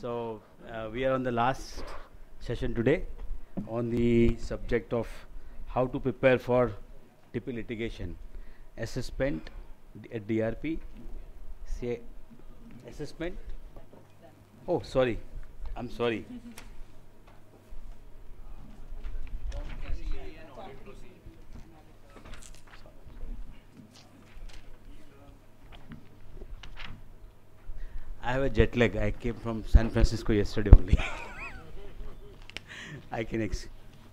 So uh, we are on the last session today on the subject of how to prepare for TP litigation. Assessment at uh, DRP, say assessment. Oh, sorry, I'm sorry. I have a jet lag. I came from San Francisco yesterday only. I can ex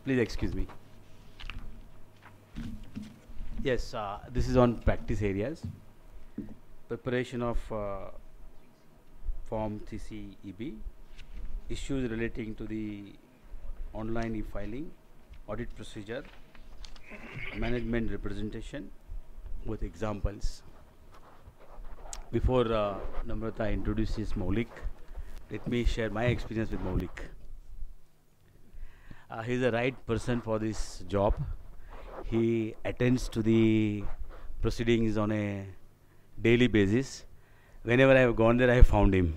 please excuse me. Yes, uh, this is on practice areas. Preparation of uh, Form CCEB, issues relating to the online e-filing, audit procedure, management representation with examples. Before uh, Namrata introduces Maulik, let me share my experience with Maulik. Uh, is the right person for this job. He attends to the proceedings on a daily basis. Whenever I have gone there, I have found him.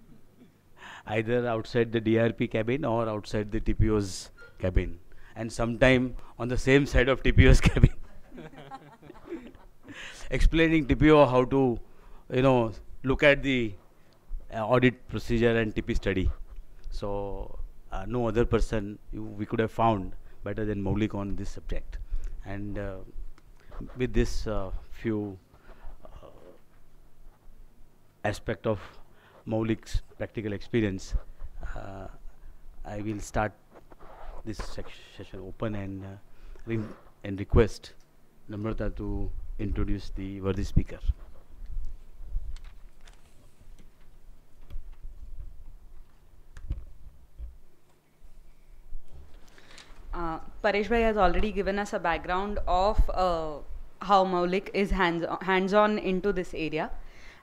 Either outside the DRP cabin or outside the TPO's cabin. And sometime on the same side of TPO's cabin. Explaining TPO how to you know, look at the uh, audit procedure and TP study. So uh, no other person we could have found better than Maulik on this subject. And uh, with this uh, few uh, aspect of Maulik's practical experience, uh, I will start this session open and and request Namrata to introduce the worthy speaker. Uh, has already given us a background of uh, how Maulik is hands-on into this area.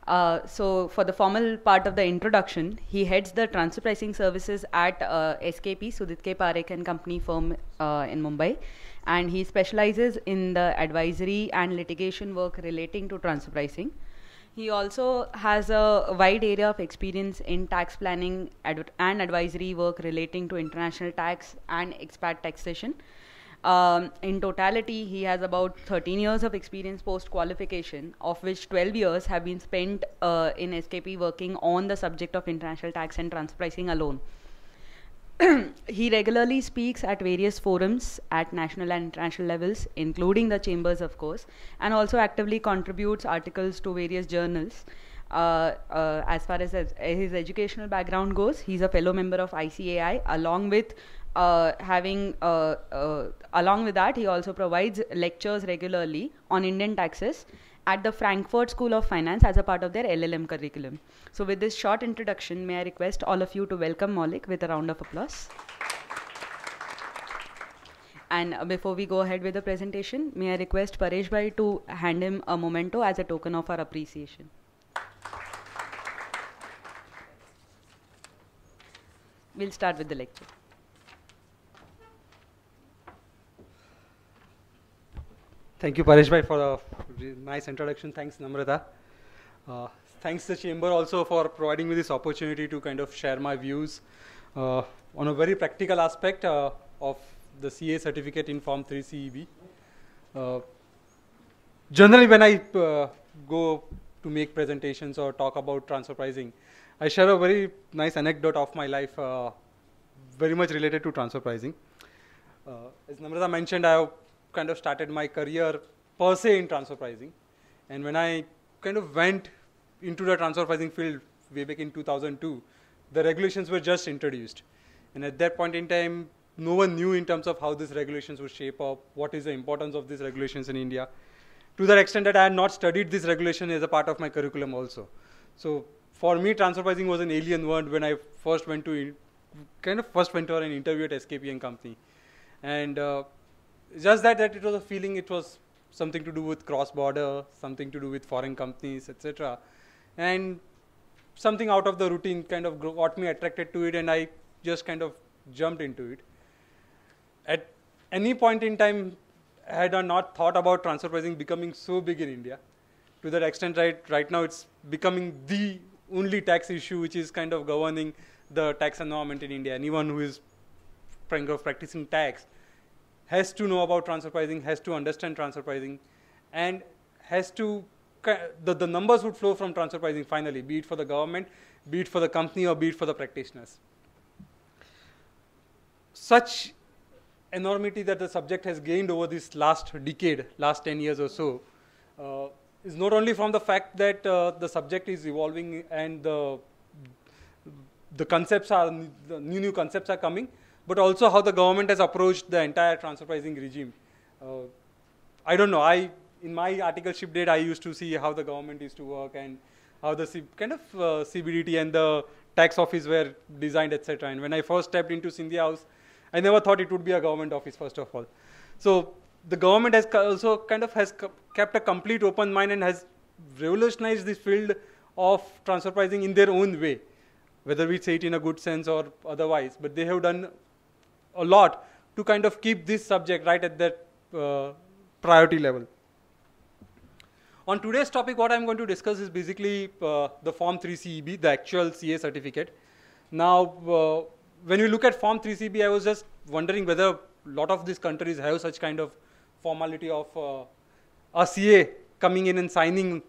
Uh, so for the formal part of the introduction, he heads the transfer pricing services at uh, SKP, Sudit K. Parekh and Company firm uh, in Mumbai. And he specializes in the advisory and litigation work relating to transfer pricing. He also has a wide area of experience in tax planning and advisory work relating to international tax and expat taxation. Um, in totality, he has about 13 years of experience post qualification, of which 12 years have been spent uh, in SKP working on the subject of international tax and transpricing alone. he regularly speaks at various forums at national and international levels, including the chambers, of course, and also actively contributes articles to various journals. Uh, uh, as far as his, his educational background goes, he's a fellow member of ICAI, along with uh, having uh, uh, along with that, he also provides lectures regularly on Indian taxes at the Frankfurt School of Finance as a part of their LLM curriculum. So, with this short introduction, may I request all of you to welcome Malik with a round of applause. And uh, before we go ahead with the presentation, may I request Paresh Bhai to hand him a memento as a token of our appreciation. We'll start with the lecture. Thank you, Paresh Bhai, for the nice introduction. Thanks, Namrata. Uh, thanks, the Chamber, also for providing me this opportunity to kind of share my views uh, on a very practical aspect uh, of the CA certificate in Form 3 CEB. Uh, generally, when I uh, go to make presentations or talk about transfer pricing, I share a very nice anecdote of my life, uh, very much related to transfer pricing. as Namrata mentioned, I have kind of started my career per se in transfer pricing. And when I kind of went into the transfer pricing field way back in 2002, the regulations were just introduced. And at that point in time, no one knew in terms of how these regulations would shape up, what is the importance of these regulations in India. To that extent that I had not studied this regulation as a part of my curriculum also. So for me, transfer pricing was an alien word when I first went to, kind of first went to an interview at S K P N and company. And uh, just that that it was a feeling it was something to do with cross border something to do with foreign companies etc and something out of the routine kind of got me attracted to it and i just kind of jumped into it at any point in time had i not thought about transfer pricing becoming so big in india to that extent right right now it's becoming the only tax issue which is kind of governing the tax environment in india anyone who is kind of practicing tax has to know about transfer pricing, has to understand transfer pricing, and has to the, the numbers would flow from transfer pricing finally, be it for the government, be it for the company, or be it for the practitioners. Such enormity that the subject has gained over this last decade, last 10 years or so, uh, is not only from the fact that uh, the subject is evolving and the the concepts are the new new concepts are coming, but also how the government has approached the entire transfer pricing regime. Uh, I don't know. I in my articleship date, I used to see how the government used to work and how the C kind of uh, CBDT and the tax office were designed, etc. And when I first stepped into Sindhi House, I never thought it would be a government office, first of all. So the government has also kind of has kept a complete open mind and has revolutionized this field of transfer pricing in their own way, whether we say it in a good sense or otherwise. But they have done a lot to kind of keep this subject right at that uh, priority level. On today's topic, what I'm going to discuss is basically uh, the Form 3 CEB, the actual CA certificate. Now, uh, when we look at Form 3 CEB, I was just wondering whether a lot of these countries have such kind of formality of uh, a CA coming in and signing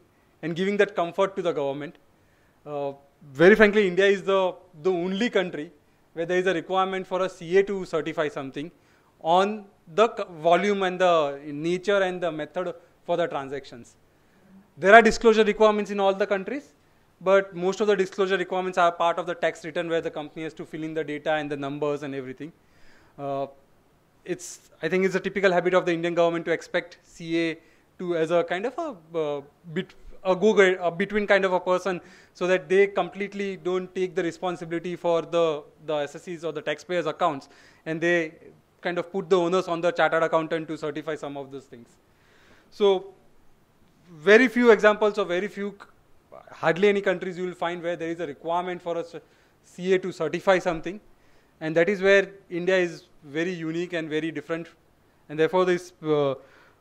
and giving that comfort to the government. Uh, very frankly, India is the, the only country where there is a requirement for a CA to certify something on the volume and the nature and the method for the transactions. There are disclosure requirements in all the countries, but most of the disclosure requirements are part of the tax return where the company has to fill in the data and the numbers and everything. Uh, it's, I think it's a typical habit of the Indian government to expect CA to as a kind of a uh, bit a Google, a between kind of a person, so that they completely don't take the responsibility for the, the SSCs or the taxpayers' accounts, and they kind of put the onus on the chartered accountant to certify some of those things. So, very few examples or very few, hardly any countries you will find where there is a requirement for a CA to certify something, and that is where India is very unique and very different, and therefore this uh,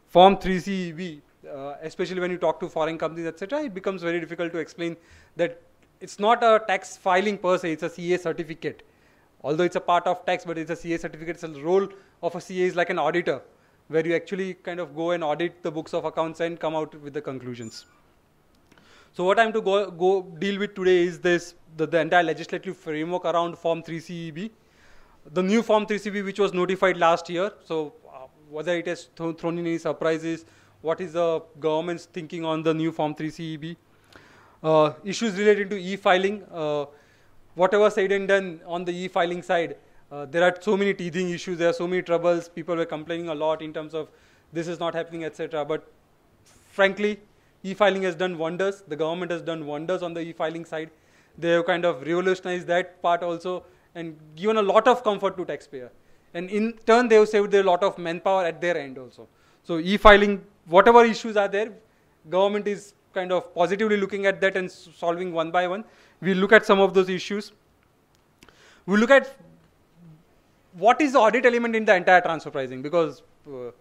Form 3CEB uh, especially when you talk to foreign companies, etc., it becomes very difficult to explain that it's not a tax filing per se, it's a CA certificate. Although it's a part of tax, but it's a CA certificate, So the role of a CA is like an auditor, where you actually kind of go and audit the books of accounts and come out with the conclusions. So what I'm to go, go deal with today is this, the, the entire legislative framework around Form 3CEB, the new Form 3CEB which was notified last year. So uh, whether it has th- thrown in any surprises, what is the government's thinking on the new Form 3 CEB, uh, issues related to e-filing, uh, whatever said and done on the e-filing side, uh, there are so many teething issues, there are so many troubles, people were complaining a lot in terms of this is not happening, etc. But frankly, e-filing has done wonders, the government has done wonders on the e-filing side. They have kind of revolutionized that part also and given a lot of comfort to taxpayer. And in turn, they have saved a lot of manpower at their end also. So e-filing whatever issues are there, government is kind of positively looking at that and solving one by one. We look at some of those issues. We look at what is the audit element in the entire transfer pricing because uh,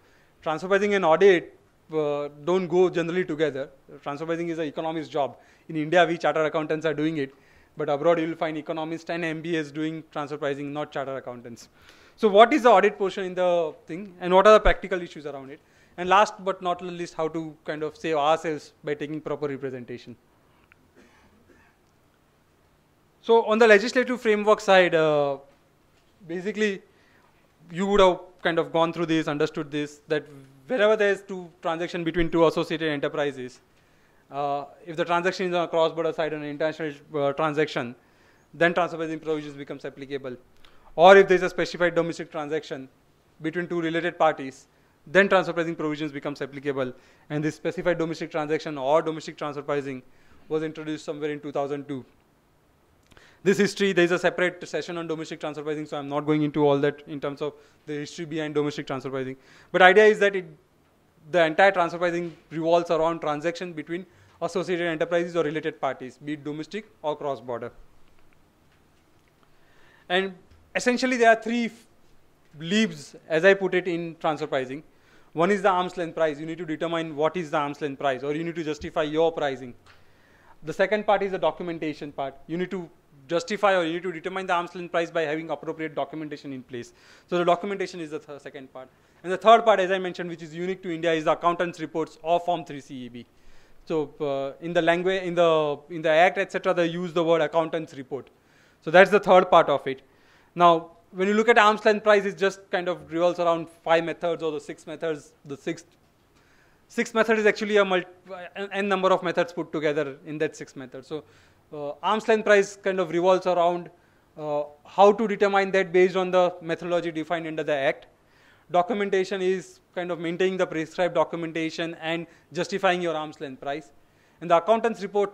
transfer pricing and audit uh, don't go generally together. Transfer pricing is an economist's job. In India, we chartered accountants are doing it, but abroad you will find economists and MBAs doing transfer pricing, not chartered accountants. So, what is the audit portion in the thing, and what are the practical issues around it? And last but not least, how to kind of save ourselves by taking proper representation. So on the legislative framework side, uh, basically, you would have kind of gone through this, understood this, that wherever there is two transaction between two associated enterprises, uh, if the transaction is on a cross-border side and an international uh, transaction, then transfer pricing provisions becomes applicable. Or if there is a specified domestic transaction between two related parties, then transfer pricing provisions becomes applicable and this specified domestic transaction or domestic transfer pricing was introduced somewhere in 2002 this history there is a separate session on domestic transfer pricing so i'm not going into all that in terms of the history behind domestic transfer pricing but idea is that it, the entire transfer pricing revolves around transaction between associated enterprises or related parties be it domestic or cross border and essentially there are three leaves as i put it in transfer pricing one is the arm's length price. You need to determine what is the arm's length price, or you need to justify your pricing. The second part is the documentation part. You need to justify or you need to determine the arm's length price by having appropriate documentation in place. So the documentation is the th- second part. And the third part, as I mentioned, which is unique to India, is the accountants' reports or Form 3 CEB. So uh, in the language, in the in the Act, etc., they use the word accountants' report. So that's the third part of it. Now when you look at arm's length price, it just kind of revolves around five methods or the six methods. The sixth, sixth method is actually a multi, n number of methods put together in that six method. So uh, arm's length price kind of revolves around uh, how to determine that based on the methodology defined under the Act. Documentation is kind of maintaining the prescribed documentation and justifying your arm's length price. And the accountant's report,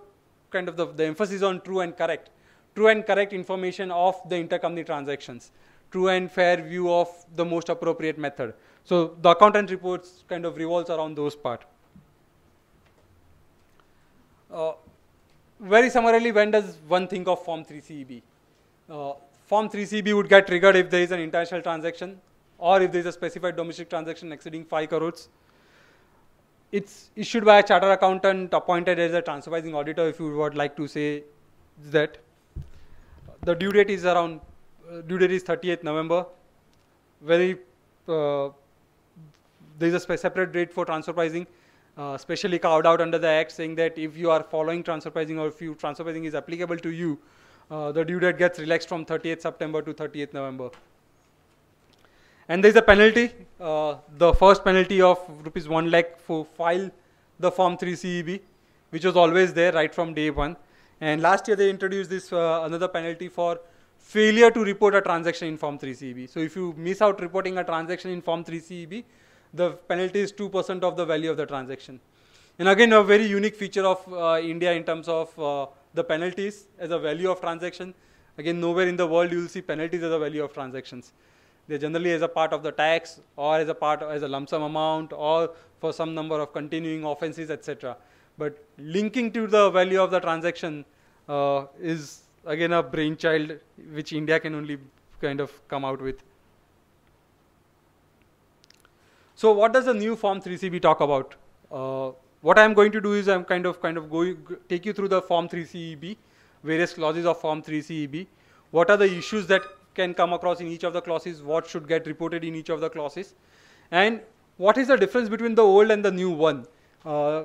kind of the, the emphasis on true and correct true and correct information of the intercompany transactions, true and fair view of the most appropriate method. So the accountant reports kind of revolves around those part. Uh, very summarily, when does one think of Form 3CEB? Uh, Form 3CEB would get triggered if there is an international transaction or if there is a specified domestic transaction exceeding 5 crores. It's issued by a charter accountant appointed as a transfervising auditor, if you would like to say that the due date is around uh, due date is 38th November. Very uh, there is a separate date for transfer pricing, uh, specially carved out under the Act, saying that if you are following transfer pricing or if you transfer pricing is applicable to you, uh, the due date gets relaxed from 30th September to 30th November. And there is a penalty. Uh, the first penalty of rupees 1 lakh for file the form 3 CEB, which was always there right from day one. And last year they introduced this uh, another penalty for failure to report a transaction in Form 3CEB. So if you miss out reporting a transaction in Form 3CEB, the penalty is 2% of the value of the transaction. And again, a very unique feature of uh, India in terms of uh, the penalties as a value of transaction. Again, nowhere in the world you will see penalties as a value of transactions. They're generally as a part of the tax or as a part of, as a lump sum amount or for some number of continuing offenses, etc but linking to the value of the transaction uh, is again a brainchild which India can only kind of come out with. So what does the new form 3CB talk about? Uh, what I'm going to do is I'm kind of kind of going take you through the form 3CEB, various clauses of form 3CEB. What are the issues that can come across in each of the clauses? What should get reported in each of the clauses? And what is the difference between the old and the new one? Uh,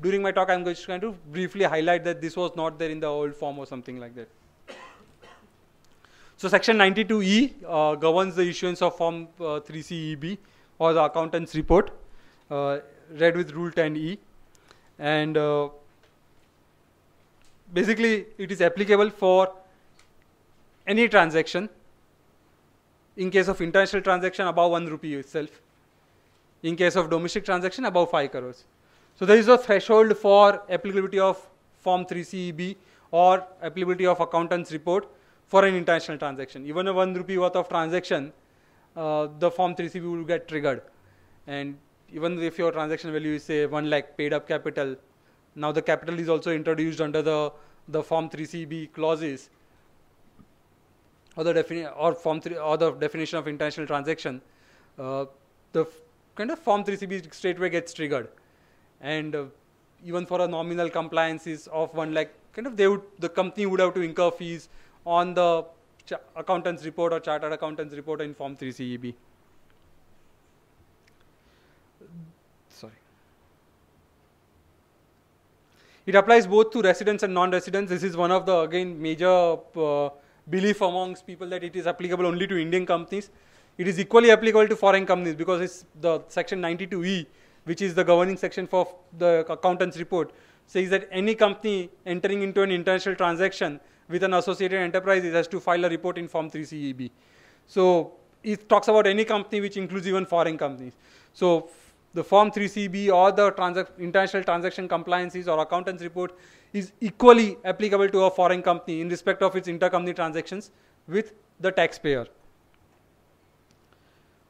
during my talk, I'm just going to briefly highlight that this was not there in the old form or something like that. So section 92E uh, governs the issuance of form uh, 3CEB or the accountant's report, uh, read with rule 10E. And uh, basically it is applicable for any transaction. In case of international transaction, above 1 rupee itself. In case of domestic transaction, above 5 crores. So there is a threshold for applicability of Form 3 CEB or applicability of accountant's report for an international transaction. Even a 1 rupee worth of transaction, uh, the Form 3 CEB will get triggered. And even if your transaction value is say 1 lakh paid up capital, now the capital is also introduced under the, the Form 3 CEB clauses or the defini- or Form 3 or the definition of international transaction. Uh, the kind of Form 3 cb straightway gets triggered and uh, even for a nominal compliances of one lakh, kind of they would the company would have to incur fees on the accountant's report or chartered accountant's report in Form 3 CEB. Sorry. It applies both to residents and non-residents. This is one of the again major uh, belief amongst people that it is applicable only to Indian companies. It is equally applicable to foreign companies because it's the section 92E which is the governing section for the accountant's report, says that any company entering into an international transaction with an associated enterprise has to file a report in Form 3 CEB. So it talks about any company which includes even foreign companies. So the Form 3CB or the transac international transaction compliances or accountant's report is equally applicable to a foreign company in respect of its intercompany transactions with the taxpayer.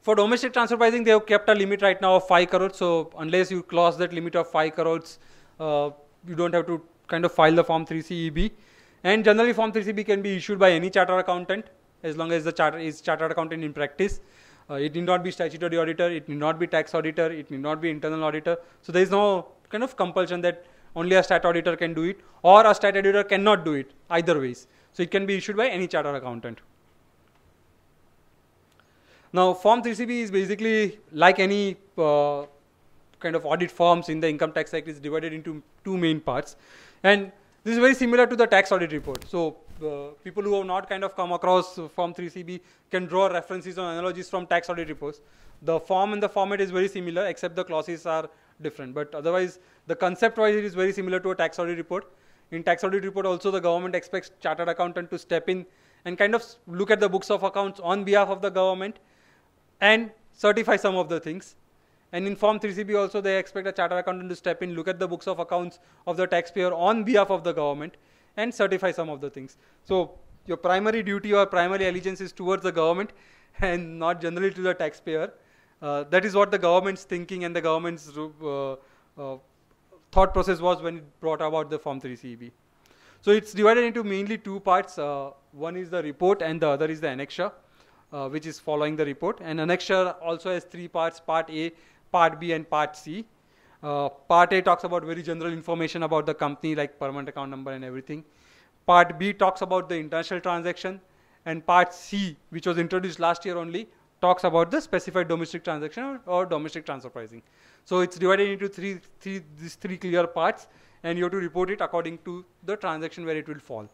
For domestic transfer pricing, they have kept a limit right now of 5 crores. So unless you cross that limit of 5 crores, uh, you don't have to kind of file the Form 3CEB. And generally, Form 3CEB can be issued by any chartered accountant as long as the charter is chartered accountant in practice. Uh, it need not be statutory auditor, it need not be tax auditor, it need not be internal auditor. So there is no kind of compulsion that only a stat auditor can do it or a stat auditor cannot do it either ways. So it can be issued by any chartered accountant. Now, Form 3CB is basically like any uh, kind of audit forms in the Income Tax Act is divided into two main parts. And this is very similar to the tax audit report. So uh, people who have not kind of come across Form 3CB can draw references or analogies from tax audit reports. The form and the format is very similar except the clauses are different. But otherwise, the concept wise it is very similar to a tax audit report. In tax audit report also the government expects chartered accountant to step in and kind of look at the books of accounts on behalf of the government and certify some of the things. And in Form 3CB also, they expect a charter accountant to step in, look at the books of accounts of the taxpayer on behalf of the government, and certify some of the things. So your primary duty or primary allegiance is towards the government and not generally to the taxpayer. Uh, that is what the government's thinking and the government's uh, uh, thought process was when it brought about the Form 3 cb So it's divided into mainly two parts. Uh, one is the report and the other is the annexure uh, which is following the report. And annexure also has three parts, part A, part B, and part C. Uh, part A talks about very general information about the company, like permanent account number and everything. Part B talks about the international transaction. And part C, which was introduced last year only, talks about the specified domestic transaction or, or domestic transfer pricing. So it's divided into three, three, these three clear parts, and you have to report it according to the transaction where it will fall.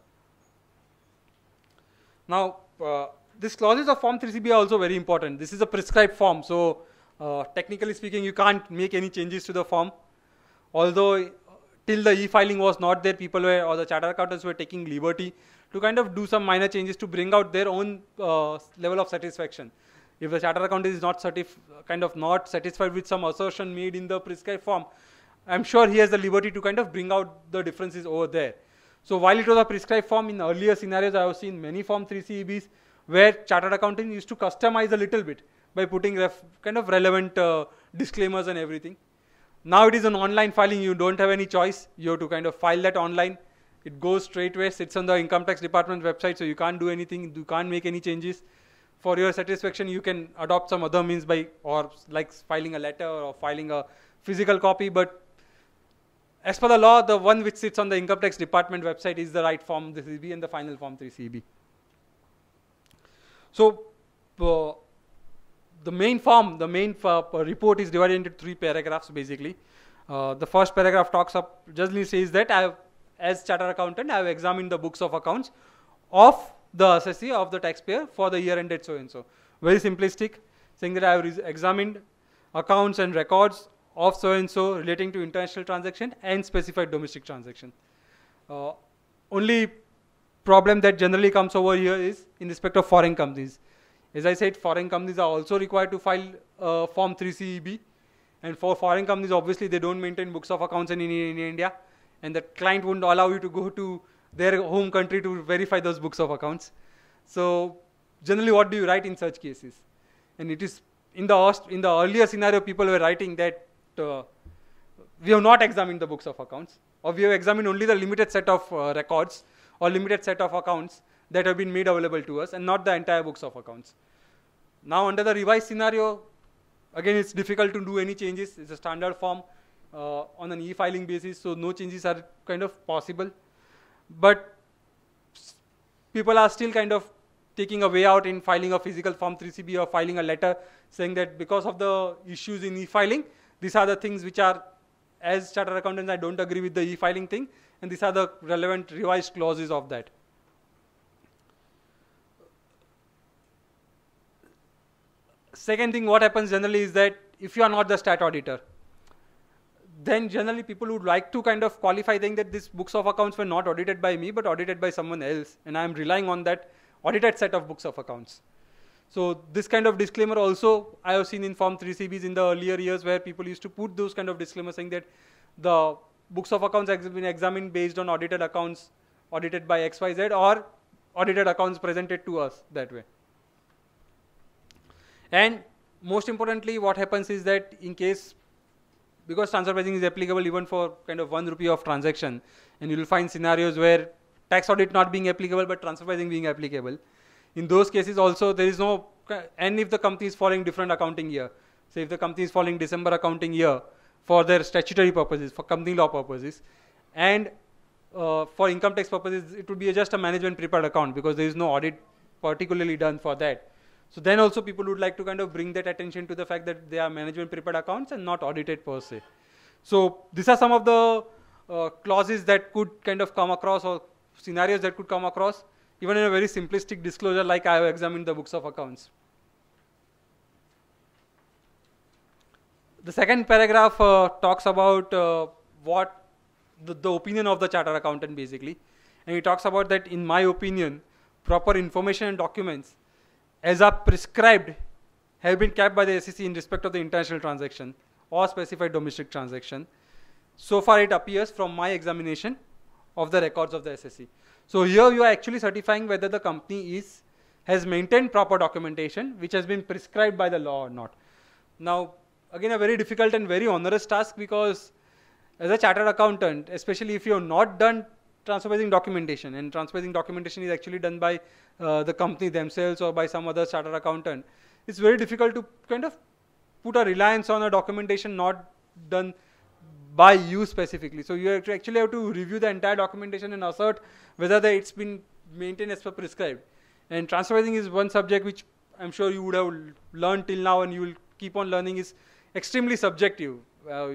Now, uh, these clauses of Form 3CB are also very important. This is a prescribed form, so uh, technically speaking, you can't make any changes to the form. Although till the e-filing was not there, people were or the charter accountants were taking liberty to kind of do some minor changes to bring out their own uh, level of satisfaction. If the charter accountant is not kind of not satisfied with some assertion made in the prescribed form, I'm sure he has the liberty to kind of bring out the differences over there. So while it was a prescribed form in earlier scenarios, I have seen many Form 3 cbs where chartered accounting used to customize a little bit by putting ref, kind of relevant uh, disclaimers and everything. Now it is an online filing. You don't have any choice. You have to kind of file that online. It goes straight away, sits on the income tax department website, so you can't do anything. You can't make any changes. For your satisfaction, you can adopt some other means by, or like filing a letter or filing a physical copy. But as per the law, the one which sits on the income tax department website is the right form 3CB and the final form 3CB. So uh, the main form, the main uh, report is divided into three paragraphs basically. Uh, the first paragraph talks up, justly says that I as chartered accountant, I have examined the books of accounts of the SSE of the taxpayer for the year ended so and so. Very simplistic, saying that I have examined accounts and records of so and so relating to international transaction and specified domestic transaction. Uh, only problem that generally comes over here is in respect of foreign companies. As I said, foreign companies are also required to file uh, Form 3CEB. And for foreign companies, obviously, they don't maintain books of accounts in, in, in India. And the client wouldn't allow you to go to their home country to verify those books of accounts. So generally, what do you write in such cases? And it is in the, in the earlier scenario, people were writing that uh, we have not examined the books of accounts, or we have examined only the limited set of uh, records or limited set of accounts that have been made available to us and not the entire books of accounts. Now under the revised scenario, again it's difficult to do any changes. It's a standard form uh, on an e-filing basis, so no changes are kind of possible. But people are still kind of taking a way out in filing a physical form 3CB or filing a letter saying that because of the issues in e-filing, these are the things which are, as chartered accountants, I don't agree with the e-filing thing and these are the relevant revised clauses of that. Second thing what happens generally is that if you are not the stat auditor, then generally people would like to kind of qualify saying that these books of accounts were not audited by me but audited by someone else and I am relying on that audited set of books of accounts. So this kind of disclaimer also I have seen in Form 3CBs in the earlier years where people used to put those kind of disclaimers saying that the books of accounts have been examined based on audited accounts audited by XYZ or audited accounts presented to us that way. And most importantly, what happens is that in case, because transfer pricing is applicable even for kind of one rupee of transaction, and you'll find scenarios where tax audit not being applicable but transfer pricing being applicable. In those cases also there is no, and if the company is following different accounting year, say if the company is following December accounting year, for their statutory purposes, for company law purposes, and uh, for income tax purposes, it would be just a management prepared account because there is no audit particularly done for that. So then also people would like to kind of bring that attention to the fact that they are management prepared accounts and not audited per se. So these are some of the uh, clauses that could kind of come across or scenarios that could come across even in a very simplistic disclosure like I have examined the books of accounts. The second paragraph uh, talks about uh, what the, the opinion of the charter accountant basically. And he talks about that, in my opinion, proper information and documents as are prescribed have been kept by the SEC in respect of the international transaction or specified domestic transaction. So far it appears from my examination of the records of the SEC. So here you are actually certifying whether the company is has maintained proper documentation which has been prescribed by the law or not. Now again a very difficult and very onerous task because as a chartered accountant, especially if you're not done transferring documentation, and transferring documentation is actually done by uh, the company themselves or by some other chartered accountant, it's very difficult to kind of put a reliance on a documentation not done by you specifically. So you actually have to review the entire documentation and assert whether it's been maintained as per prescribed. And transferring is one subject which I'm sure you would have learned till now and you will keep on learning is extremely subjective. Uh, uh,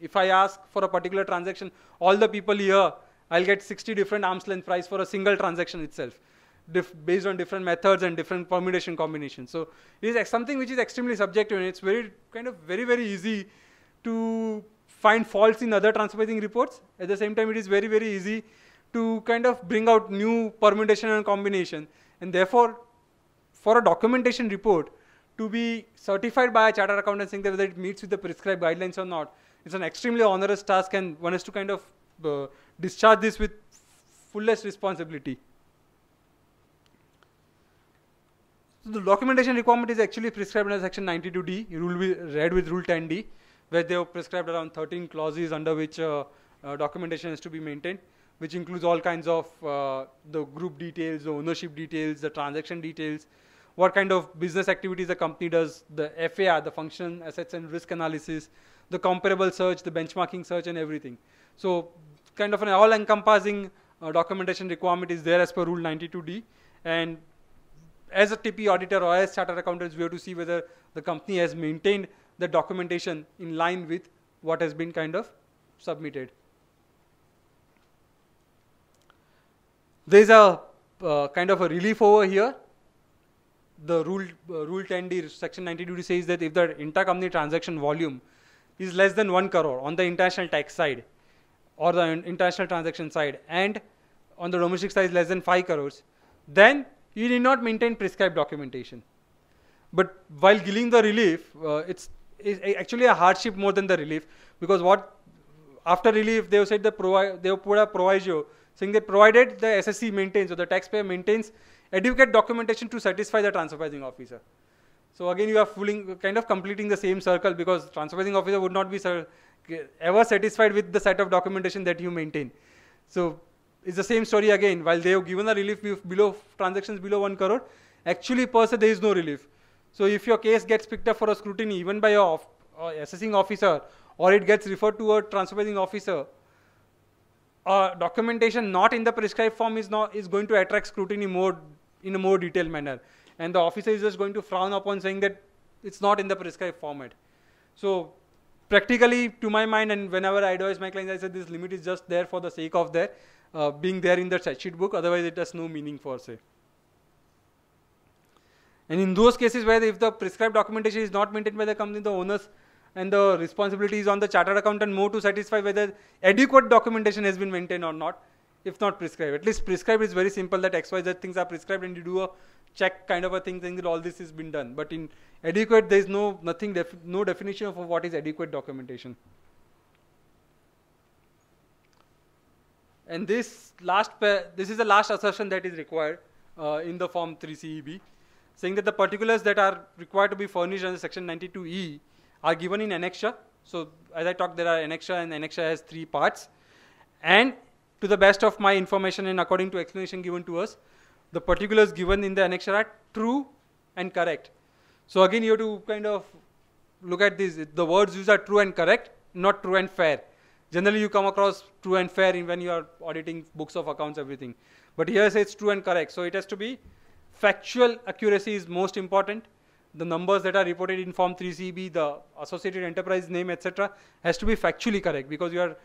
if I ask for a particular transaction, all the people here, I'll get 60 different arm's length price for a single transaction itself, based on different methods and different permutation combinations. So it is something which is extremely subjective, and it's very kind of very very easy to find faults in other transposing reports. At the same time, it is very very easy to kind of bring out new permutation and combination, and therefore, for a documentation report to be certified by a chartered accountant saying that whether it meets with the prescribed guidelines or not. It's an extremely onerous task, and one has to kind of uh, discharge this with fullest responsibility. So the documentation requirement is actually prescribed under Section 92D, rule with, read with Rule 10D, where they have prescribed around 13 clauses under which uh, uh, documentation has to be maintained, which includes all kinds of uh, the group details, the ownership details, the transaction details, what kind of business activities the company does, the FAR, the function, assets and risk analysis, the comparable search, the benchmarking search, and everything. So, kind of an all encompassing uh, documentation requirement is there as per Rule 92D. And as a TP auditor or as chartered accountants, we have to see whether the company has maintained the documentation in line with what has been kind of submitted. There's a uh, kind of a relief over here the rule uh, rule 10d section 92 says that if the intercompany transaction volume is less than 1 crore on the international tax side or the international transaction side and on the domestic side less than 5 crores then you need not maintain prescribed documentation but while giving the relief uh, it's, it's, actually a hardship more than the relief because what after relief they have said they provide they have put a proviso saying they provided the ssc maintains or the taxpayer maintains Educate documentation to satisfy the transfer officer. So again, you are fooling, kind of completing the same circle because transfer officer would not be ever satisfied with the set of documentation that you maintain. So it's the same story again. While they have given a relief below transactions below one crore, actually per se there is no relief. So if your case gets picked up for a scrutiny, even by your assessing officer, or it gets referred to a transfer officer, uh, documentation not in the prescribed form is not is going to attract scrutiny more in a more detailed manner. And the officer is just going to frown upon saying that it's not in the prescribed format. So practically, to my mind, and whenever I advise my clients, I said this limit is just there for the sake of there uh, being there in the statute book. Otherwise, it has no meaning for say. And in those cases where if the prescribed documentation is not maintained by the company, the owners and the responsibility is on the chartered accountant more to satisfy whether adequate documentation has been maintained or not if not prescribed. At least prescribed is very simple that XYZ things are prescribed and you do a check kind of a thing saying that all this has been done. But in adequate, there is no nothing, def, no definition of what is adequate documentation. And this last, this is the last assertion that is required uh, in the form 3CEB, saying that the particulars that are required to be furnished under section 92E are given in annexure. So as I talked, there are annexure and annexure has three parts. And to the best of my information and according to explanation given to us, the particulars given in the annexure are true and correct. So again, you have to kind of look at this. The words used are true and correct, not true and fair. Generally, you come across true and fair when you are auditing books of accounts, everything. But here it says true and correct. So it has to be factual accuracy is most important. The numbers that are reported in Form 3CB, the associated enterprise name, etc., has to be factually correct because you are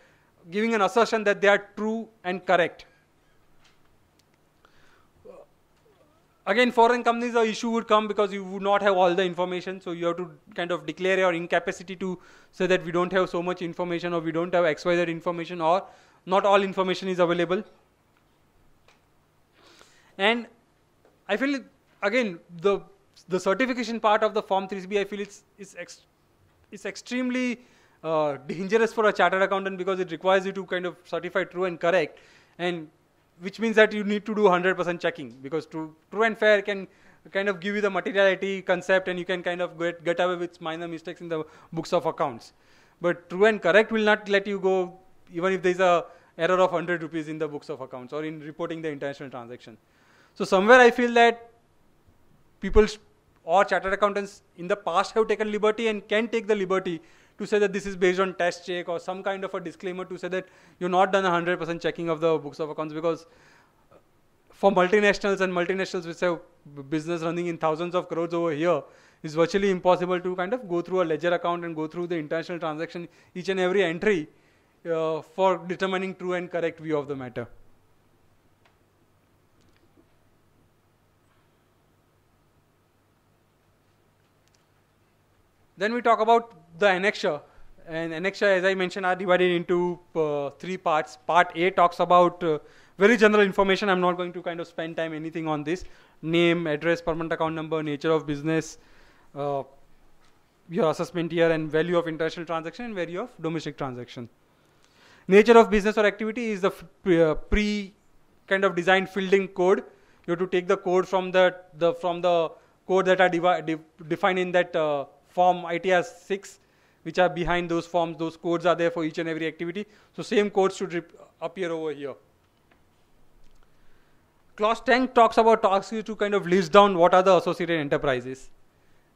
giving an assertion that they are true and correct. Again, foreign companies, the issue would come because you would not have all the information. So you have to kind of declare your incapacity to say that we don't have so much information or we don't have XYZ information or not all information is available. And I feel, again, the the certification part of the Form 3CB, I feel it's, it's, ex, it's extremely uh, dangerous for a chartered accountant because it requires you to kind of certify true and correct, and which means that you need to do 100% checking because true, true and fair can kind of give you the materiality concept and you can kind of get, get away with minor mistakes in the books of accounts. But true and correct will not let you go even if there's a error of 100 rupees in the books of accounts or in reporting the international transaction. So somewhere I feel that people or chartered accountants in the past have taken liberty and can take the liberty to say that this is based on test check or some kind of a disclaimer to say that you've not done 100% checking of the books of accounts because for multinationals and multinationals which have business running in thousands of crores over here, it's virtually impossible to kind of go through a ledger account and go through the international transaction, each and every entry uh, for determining true and correct view of the matter. Then we talk about the annexure. And annexure, as I mentioned, are divided into uh, three parts. Part A talks about uh, very general information. I'm not going to kind of spend time anything on this. Name, address, permanent account number, nature of business, uh, your assessment year, and value of international transaction and value of domestic transaction. Nature of business or activity is the pre, uh, pre kind of designed fielding code. You have to take the code from the, the from the code that are de defined in that uh, form ITR 6 which are behind those forms. Those codes are there for each and every activity. So same codes should appear over here. Clause 10 talks about asks you to kind of list down what are the associated enterprises.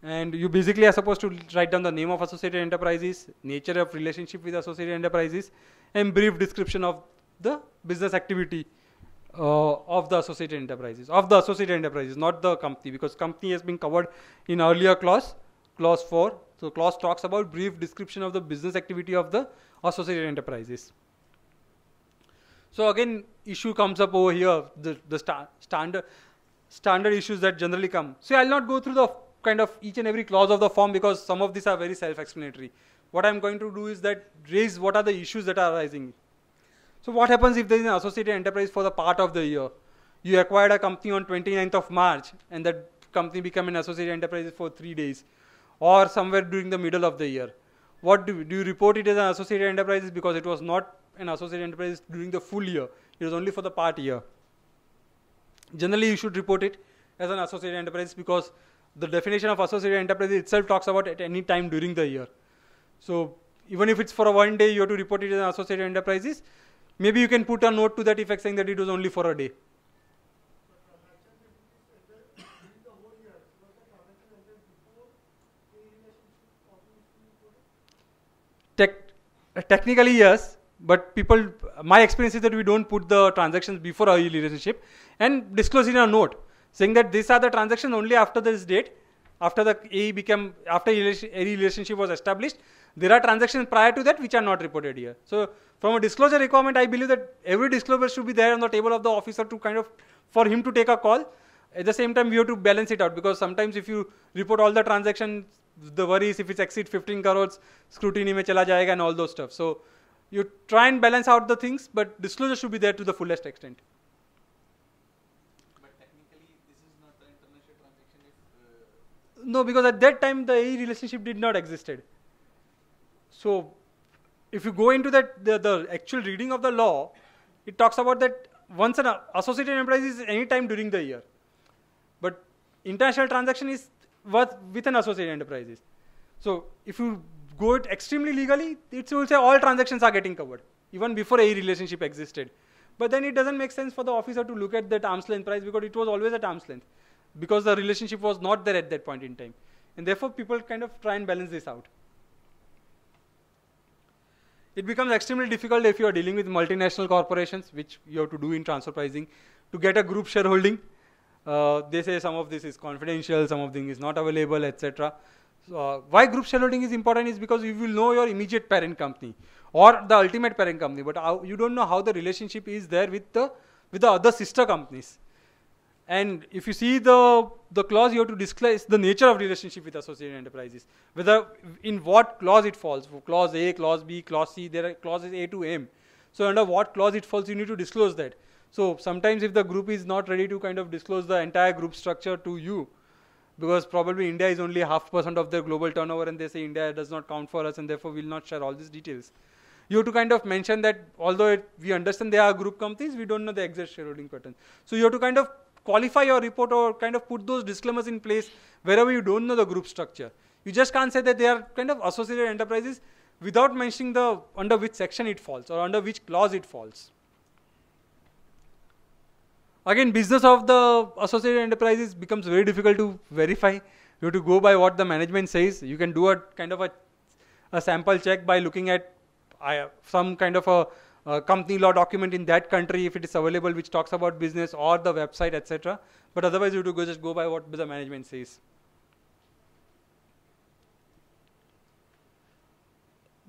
And you basically are supposed to write down the name of associated enterprises, nature of relationship with associated enterprises, and brief description of the business activity uh, of the associated enterprises, of the associated enterprises, not the company, because company has been covered in earlier clause, clause 4 so clause talks about brief description of the business activity of the associated enterprises. So again, issue comes up over here, the, the sta standard, standard issues that generally come. So I'll not go through the kind of each and every clause of the form because some of these are very self-explanatory. What I'm going to do is that raise what are the issues that are arising. So what happens if there is an associated enterprise for the part of the year? You acquired a company on 29th of March and that company became an associated enterprise for three days or somewhere during the middle of the year. What do, do you report it as an associated enterprise because it was not an associated enterprise during the full year. It was only for the part year. Generally, you should report it as an associated enterprise because the definition of associated enterprise itself talks about at any time during the year. So even if it's for a one day, you have to report it as an associated enterprise. Maybe you can put a note to that effect saying that it was only for a day. Tech, technically, yes, but people, my experience is that we don't put the transactions before our relationship and disclose in a note saying that these are the transactions only after this date, after the E became, after a relationship was established. There are transactions prior to that which are not reported here. So from a disclosure requirement, I believe that every disclosure should be there on the table of the officer to kind of, for him to take a call. At the same time, we have to balance it out because sometimes if you report all the transactions the worry is if it exceeds 15 crores, scrutiny may chala jayega and all those stuff. So you try and balance out the things, but disclosure should be there to the fullest extent. If, uh, No, because at that time the AE relationship did not existed. So if you go into that the, the actual reading of the law, it talks about that once an associated enterprise is any time during the year. But international transaction is with, with an associated enterprises. So if you go it extremely legally, it will say all transactions are getting covered, even before a relationship existed. But then it doesn't make sense for the officer to look at that arm's length price because it was always at arm's length, because the relationship was not there at that point in time. And therefore, people kind of try and balance this out. It becomes extremely difficult if you are dealing with multinational corporations, which you have to do in transfer pricing, to get a group shareholding uh, they say some of this is confidential, some of them is not available, etc. So, uh, why group shareholding is important is because you will know your immediate parent company or the ultimate parent company, but uh, you don't know how the relationship is there with the with the other sister companies. And if you see the the clause, you have to disclose the nature of relationship with associated enterprises, whether in what clause it falls. clause A, clause B, clause C. There are clauses A to M. So under what clause it falls, you need to disclose that. So sometimes if the group is not ready to kind of disclose the entire group structure to you, because probably India is only half percent of their global turnover and they say India does not count for us and therefore we'll not share all these details. You have to kind of mention that although it, we understand they are group companies, we don't know the exact shareholding pattern. So you have to kind of qualify your report or kind of put those disclaimers in place wherever you don't know the group structure. You just can't say that they are kind of associated enterprises without mentioning the under which section it falls or under which clause it falls again business of the associated enterprises becomes very difficult to verify you have to go by what the management says you can do a kind of a, a sample check by looking at some kind of a, a company law document in that country if it is available which talks about business or the website etc but otherwise you have to go just go by what the management says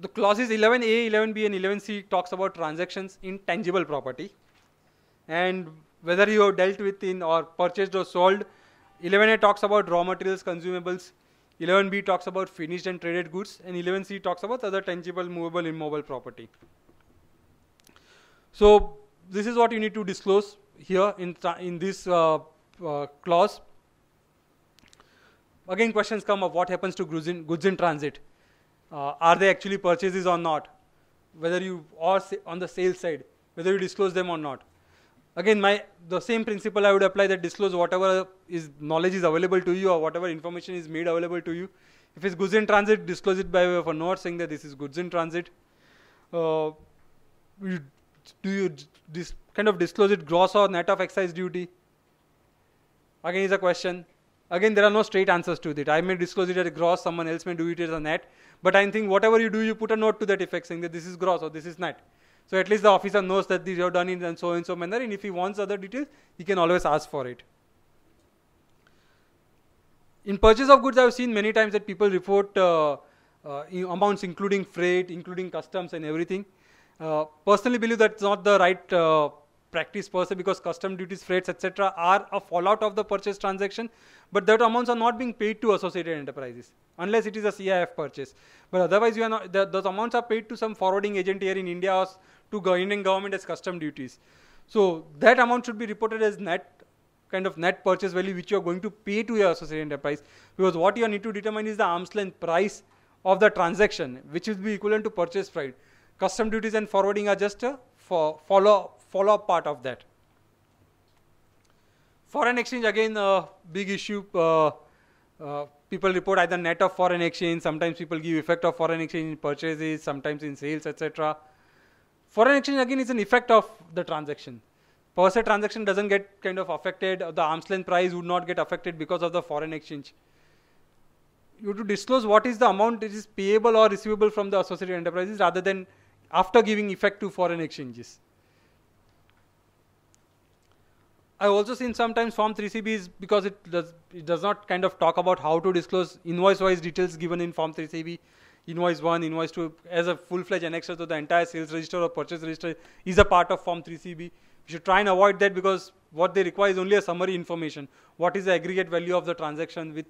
the clauses 11a 11b and 11c talks about transactions in tangible property and whether you have dealt with in or purchased or sold. 11A talks about raw materials, consumables. 11B talks about finished and traded goods. And 11C talks about other tangible, movable, immovable property. So this is what you need to disclose here in, in this uh, uh, clause. Again, questions come of What happens to goods in, goods in transit? Uh, are they actually purchases or not? Whether you, or on the sales side, whether you disclose them or not again my the same principle i would apply that disclose whatever is knowledge is available to you or whatever information is made available to you if it's goods in transit disclose it by way of a note saying that this is goods in transit uh, you, do you kind of disclose it gross or net of excise duty again is a question again there are no straight answers to it i may disclose it as gross someone else may do it as a net but i think whatever you do you put a note to that effect saying that this is gross or this is net so at least the officer knows that these are done in so and so manner, and if he wants other details, he can always ask for it. In purchase of goods, I've seen many times that people report uh, uh, amounts including freight, including customs and everything. Uh, personally believe that's not the right uh, practice per se because custom duties, freights, etc. are a fallout of the purchase transaction, but that amounts are not being paid to associated enterprises unless it is a CIF purchase. But otherwise, not, the, those amounts are paid to some forwarding agent here in India or to Indian government as custom duties. So that amount should be reported as net kind of net purchase value which you are going to pay to your associated enterprise because what you need to determine is the arm's length price of the transaction which will be equivalent to purchase price. Custom duties and forwarding are just a for follow follow up part of that. Foreign exchange again a big issue. Uh, uh, people report either net of foreign exchange. Sometimes people give effect of foreign exchange in purchases. Sometimes in sales, etc. Foreign exchange again is an effect of the transaction. Per se transaction doesn't get kind of affected. The arm's length price would not get affected because of the foreign exchange. You to disclose what is the amount that is payable or receivable from the associated enterprises rather than after giving effect to foreign exchanges. I've also seen sometimes Form 3CBs because it does, it does not kind of talk about how to disclose invoice wise details given in Form 3CB invoice 1, invoice 2, as a full-fledged annexer to the entire sales register or purchase register is a part of Form 3CB. We should try and avoid that because what they require is only a summary information. What is the aggregate value of the transaction with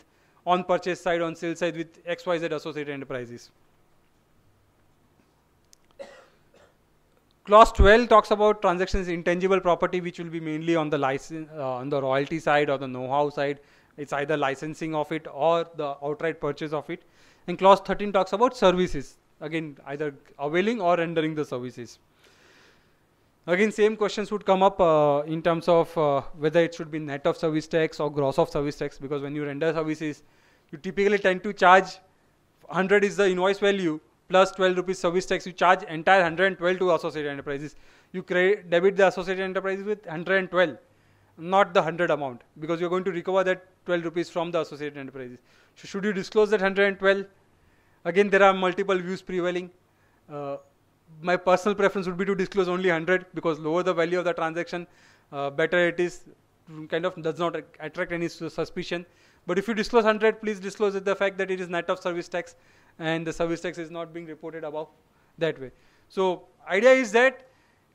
on purchase side, on sales side with XYZ associated enterprises. Clause 12 talks about transactions intangible property, which will be mainly on the license, uh, on the royalty side or the know-how side. It's either licensing of it or the outright purchase of it. And clause 13 talks about services. Again, either availing or rendering the services. Again, same questions would come up uh, in terms of uh, whether it should be net of service tax or gross of service tax because when you render services, you typically tend to charge 100 is the invoice value plus 12 rupees service tax. You charge entire 112 to associated enterprises. You credit debit the associated enterprises with 112 not the 100 amount because you're going to recover that 12 rupees from the associated enterprises. So should you disclose that 112? Again, there are multiple views prevailing. Uh, my personal preference would be to disclose only 100 because lower the value of the transaction, uh, better it is, kind of does not attract any suspicion. But if you disclose 100, please disclose the fact that it is net of service tax and the service tax is not being reported above that way. So idea is that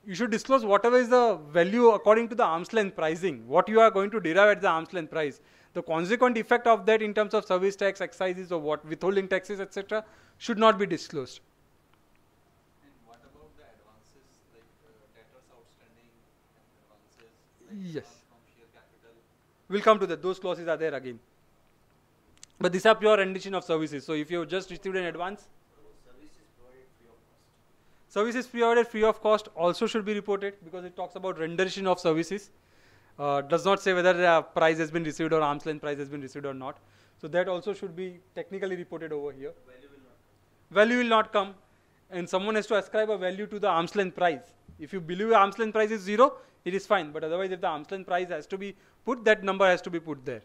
you should disclose whatever is the value according to the arm's length pricing, what you are going to derive at the arm's length price. The consequent effect of that in terms of service tax, excises, or what withholding taxes, etc., should not be disclosed. Like, uh, like yes. We'll come to that. Those clauses are there again. But these are pure rendition of services. So if you just received an advance, Services provided free of cost also should be reported because it talks about rendition of services. Uh, does not say whether a uh, price has been received or arm's length price has been received or not. So that also should be technically reported over here. Value will not, come and someone has to ascribe a value to the arm's length price. If you believe arm's length price is zero, it is fine. But otherwise, if the arm's length price has to be put, that number has to be put there.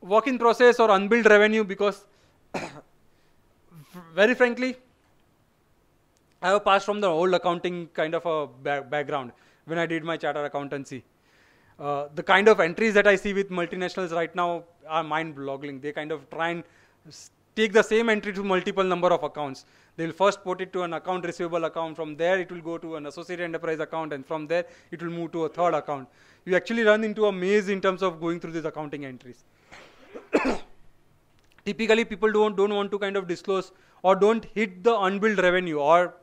Work in process or unbilled revenue because very frankly, I have passed from the old accounting kind of a background when I did my charter accountancy. Uh, the kind of entries that I see with multinationals right now are mind-boggling. They kind of try and take the same entry to multiple number of accounts. They will first put it to an account receivable account. From there, it will go to an associate enterprise account, and from there, it will move to a third account. You actually run into a maze in terms of going through these accounting entries. typically people don't don't want to kind of disclose or don't hit the unbilled revenue or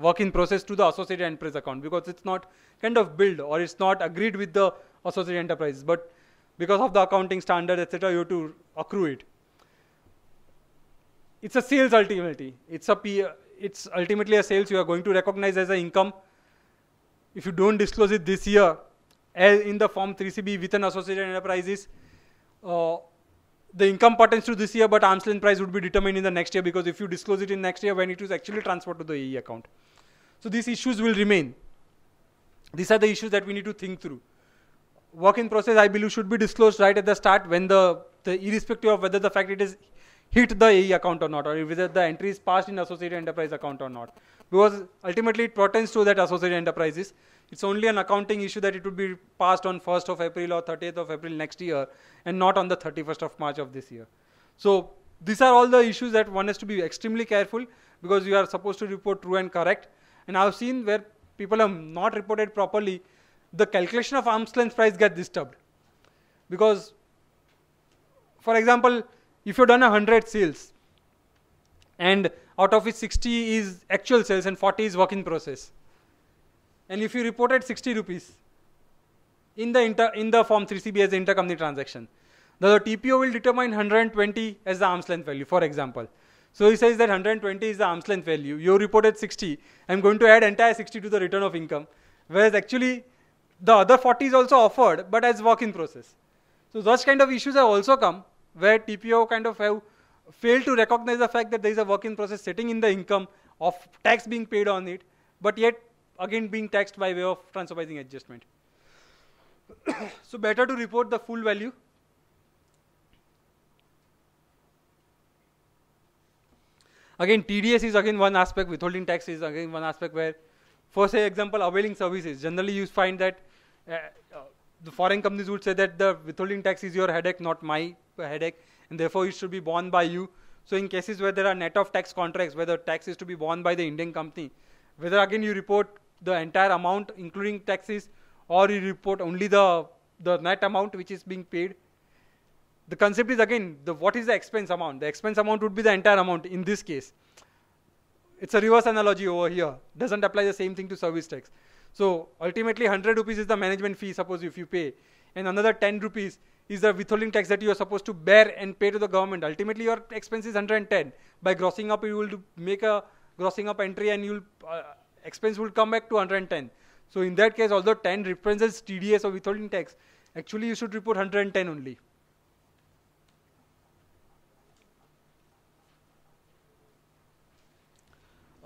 work in process to the associated enterprise account because it's not kind of billed or it's not agreed with the associated enterprise but because of the accounting standard etc you have to accrue it it's a sales ultimately it's a P, it's ultimately a sales you are going to recognize as an income if you don't disclose it this year in the form 3cb with an associated enterprises uh, the income pertains to this year, but arm's length price would be determined in the next year because if you disclose it in next year, when it is actually transferred to the AE account. So these issues will remain. These are the issues that we need to think through. Work in process, I believe, should be disclosed right at the start when the, the irrespective of whether the fact it is hit the AE account or not, or whether the entry is passed in associated enterprise account or not. Because ultimately it pertains to that associated enterprises. It's only an accounting issue that it would be passed on 1st of April or 30th of April next year and not on the 31st of March of this year. So these are all the issues that one has to be extremely careful because you are supposed to report true and correct. And I've seen where people have not reported properly, the calculation of arm's length price gets disturbed. Because, for example, if you've done 100 sales and out of it 60 is actual sales and 40 is work in process, and if you reported 60 rupees in the inter, in the form 3CB as the intercompany transaction, the TPO will determine 120 as the arm's length value, for example. So he says that 120 is the arm's length value. You reported 60. I'm going to add entire 60 to the return of income. Whereas actually, the other 40 is also offered, but as work in process. So such kind of issues have also come where TPO kind of have failed to recognize the fact that there is a work in process sitting in the income of tax being paid on it, but yet again being taxed by way of transfer pricing adjustment. so better to report the full value. Again, TDS is again one aspect, withholding tax is again one aspect where, for say example, availing services, generally you find that uh, uh, the foreign companies would say that the withholding tax is your headache, not my headache, and therefore it should be borne by you. So in cases where there are net of tax contracts, where the tax is to be borne by the Indian company, whether again you report the entire amount including taxes or you report only the, the net amount which is being paid. The concept is again, the, what is the expense amount? The expense amount would be the entire amount in this case. It's a reverse analogy over here. Doesn't apply the same thing to service tax. So ultimately 100 rupees is the management fee suppose if you pay and another 10 rupees is the withholding tax that you are supposed to bear and pay to the government. Ultimately your expense is 110. By grossing up you will make a grossing up entry and you'll uh, expense will come back to 110. So in that case, although 10 represents TDS or withholding tax, actually you should report 110 only.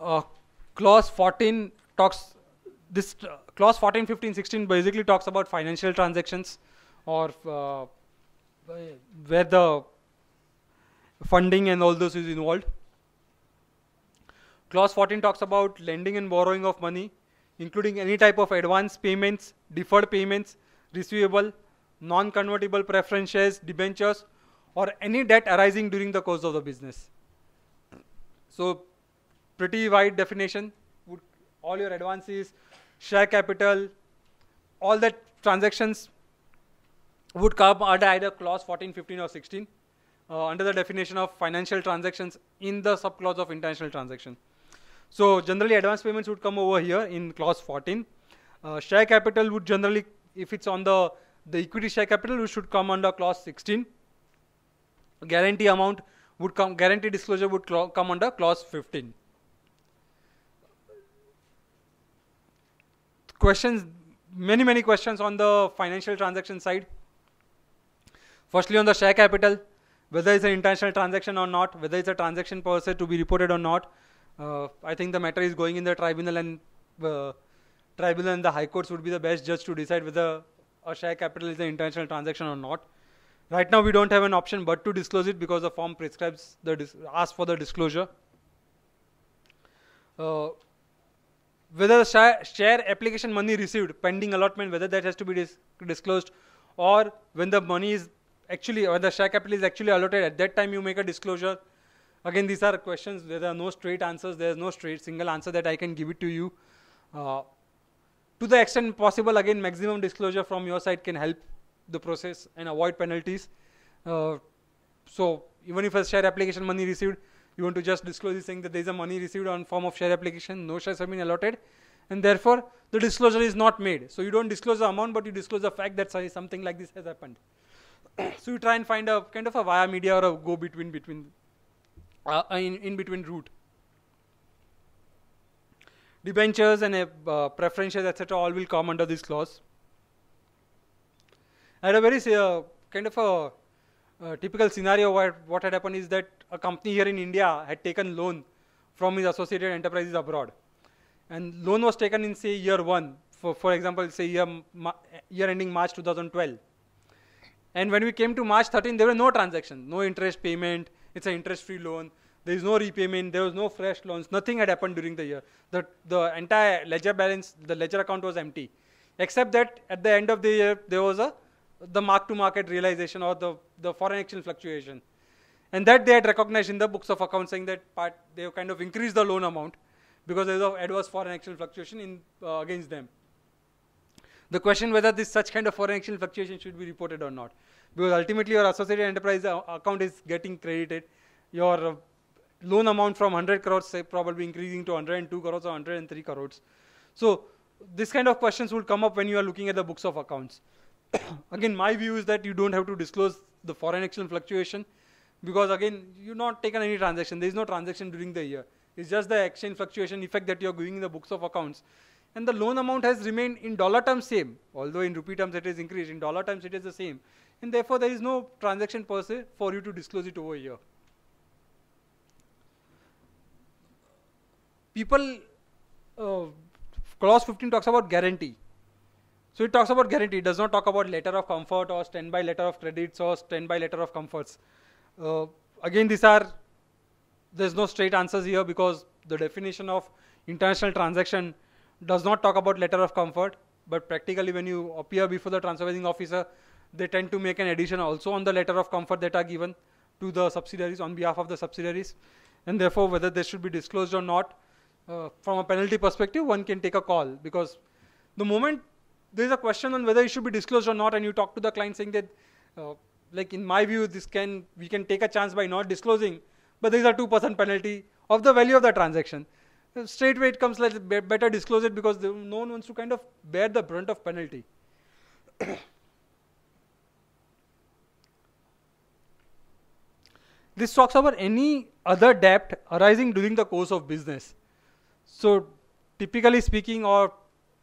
Uh, clause 14 talks, this uh, clause 14, 15, 16 basically talks about financial transactions or uh, where the funding and all those is involved. Clause 14 talks about lending and borrowing of money, including any type of advance payments, deferred payments, receivable, non-convertible preference shares, debentures, or any debt arising during the course of the business. So pretty wide definition. All your advances, share capital, all that transactions would come under either clause 14, 15, or 16 uh, under the definition of financial transactions in the subclause of international transaction. So generally advance payments would come over here in clause 14. Uh, share capital would generally, if it's on the, the equity share capital, it should come under clause 16. Guarantee amount would come, guarantee disclosure would come under clause 15. Questions, many, many questions on the financial transaction side. Firstly, on the share capital, whether it's an international transaction or not, whether it's a transaction per se to be reported or not, uh, I think the matter is going in the tribunal and uh, tribunal and the high courts would be the best judge to decide whether a share capital is an international transaction or not. Right now, we don't have an option but to disclose it because the form prescribes the dis- ask for the disclosure. Uh, whether share, share, application money received pending allotment, whether that has to be dis- disclosed, or when the money is actually when the share capital is actually allotted, at that time you make a disclosure Again, these are questions. There are no straight answers. There is no straight single answer that I can give it to you. Uh, to the extent possible, again, maximum disclosure from your side can help the process and avoid penalties. Uh, so even if a share application money received, you want to just disclose saying that there is a money received on form of share application, no shares have been allotted, and therefore the disclosure is not made. So you don't disclose the amount, but you disclose the fact that something like this has happened. so you try and find a kind of a via media or a go between between uh, in, in between route. Debentures and uh, preferences, etc., all will come under this clause. At a very uh, kind of a uh, typical scenario where what had happened is that a company here in India had taken loan from his associated enterprises abroad. And loan was taken in say year one, for, for example, say year, year ending March 2012. And when we came to March 13, there were no transactions, no interest payment, it's an interest-free loan. There is no repayment. There was no fresh loans. Nothing had happened during the year. The, the entire ledger balance, the ledger account was empty. Except that at the end of the year, there was a the mark-to-market realization or the, the foreign exchange fluctuation. And that they had recognized in the books of accounts saying that part they kind of increased the loan amount because there was adverse foreign exchange fluctuation in, uh, against them. The question whether this such kind of foreign exchange fluctuation should be reported or not because ultimately your associated enterprise account is getting credited. Your uh, loan amount from 100 crores say, probably increasing to 102 crores or 103 crores. So this kind of questions will come up when you are looking at the books of accounts. again, my view is that you don't have to disclose the foreign exchange fluctuation because again, you've not taken any transaction. There is no transaction during the year. It's just the exchange fluctuation effect that you're giving in the books of accounts. And the loan amount has remained in dollar terms same, although in rupee terms it is increased. In dollar terms it is the same and therefore there is no transaction per se for you to disclose it over here. People, uh, clause 15 talks about guarantee. So it talks about guarantee. It does not talk about letter of comfort or standby letter of credits or standby letter of comforts. Uh, again, these are, there's no straight answers here because the definition of international transaction does not talk about letter of comfort, but practically when you appear before the transferring officer, they tend to make an addition also on the letter of comfort that are given to the subsidiaries on behalf of the subsidiaries and therefore whether they should be disclosed or not uh, from a penalty perspective one can take a call because the moment there is a question on whether it should be disclosed or not and you talk to the client saying that uh, like in my view this can we can take a chance by not disclosing but there is a 2% penalty of the value of the transaction uh, Straight straightway it comes like better disclose it because no one wants to kind of bear the brunt of penalty This talks about any other debt arising during the course of business. So typically speaking or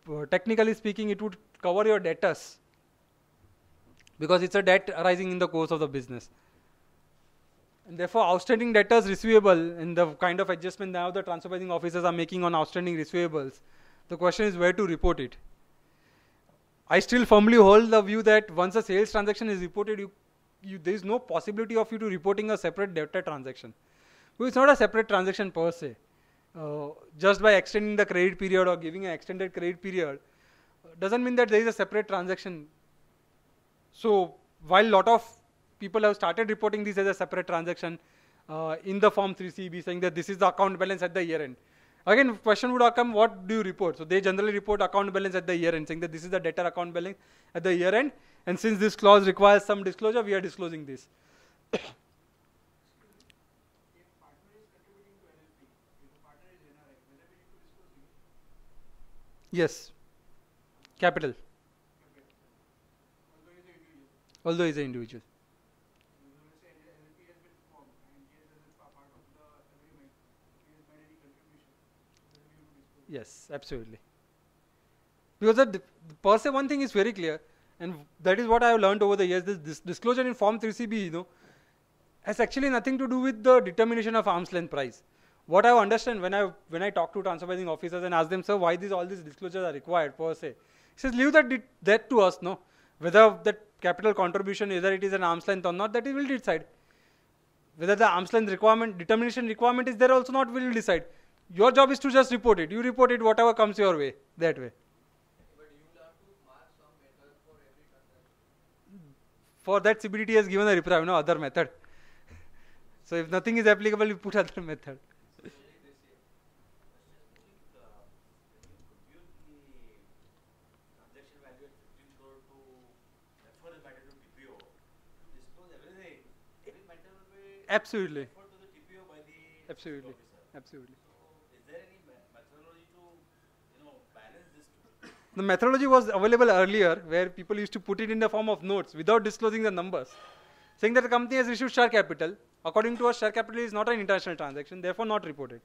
uh, technically speaking, it would cover your debtors because it's a debt arising in the course of the business. And therefore, outstanding debtors receivable and the kind of adjustment now the transfer pricing officers are making on outstanding receivables. The question is where to report it. I still firmly hold the view that once a sales transaction is reported, you you, there is no possibility of you to reporting a separate debtor transaction. it's not a separate transaction per se. Uh, just by extending the credit period or giving an extended credit period uh, doesn't mean that there is a separate transaction. So while lot of people have started reporting this as a separate transaction uh, in the form 3CB saying that this is the account balance at the year end. Again, question would come, what do you report? So they generally report account balance at the year end, saying that this is the debtor account balance at the year end, and since this clause requires some disclosure, we are disclosing this. yes. Capital. Although he's an individual. Yes, absolutely. Because the, per se one thing is very clear and that is what I have learned over the years. This, this disclosure in Form 3CB, you know, has actually nothing to do with the determination of arm's length price. What I understand when I when I talk to transferring officers and ask them, sir, why these all these disclosures are required per se? He says, leave that that to us, no. Whether that capital contribution, whether it is an arm's length or not, that it will decide. Whether the arm's length requirement, determination requirement is there also not, will decide. Your job is to just report it. You report it whatever comes your way, that way. for that CBDT has given a reply, you know, other method. so if nothing is applicable, you put other method. Absolutely. Absolutely. Absolutely. The methodology was available earlier where people used to put it in the form of notes without disclosing the numbers, saying that the company has issued share capital. According to us, share capital is not an international transaction, therefore not reported.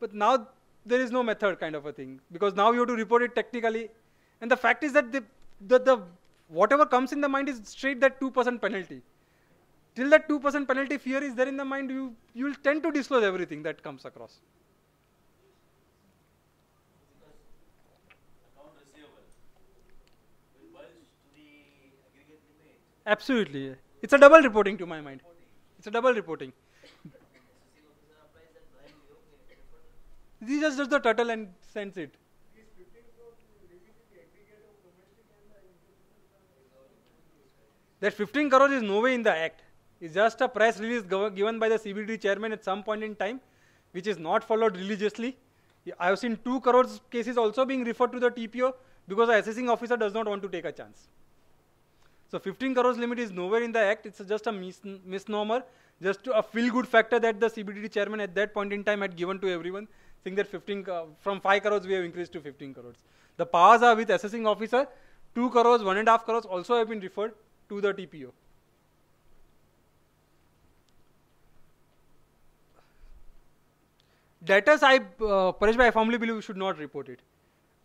But now there is no method kind of a thing because now you have to report it technically. And the fact is that the, the, the whatever comes in the mind is straight that 2% penalty. Till that 2% penalty fear is there in the mind, you, you'll tend to disclose everything that comes across. Absolutely. It's a double reporting to my mind. It's a double reporting. This just the turtle and sends it. That 15 crores is no way in the act. It's just a press release given by the CBD chairman at some point in time, which is not followed religiously. I have seen 2 crores cases also being referred to the TPO because the assessing officer does not want to take a chance. So 15 crores limit is nowhere in the act. It's just a mis misnomer, just a feel-good factor that the CBDT chairman at that point in time had given to everyone, saying that 15 uh, from 5 crores we have increased to 15 crores. The powers are with assessing officer. 2 crores, 1.5 crores also have been referred to the TPO. Debtors, I, uh, I firmly believe we should not report it.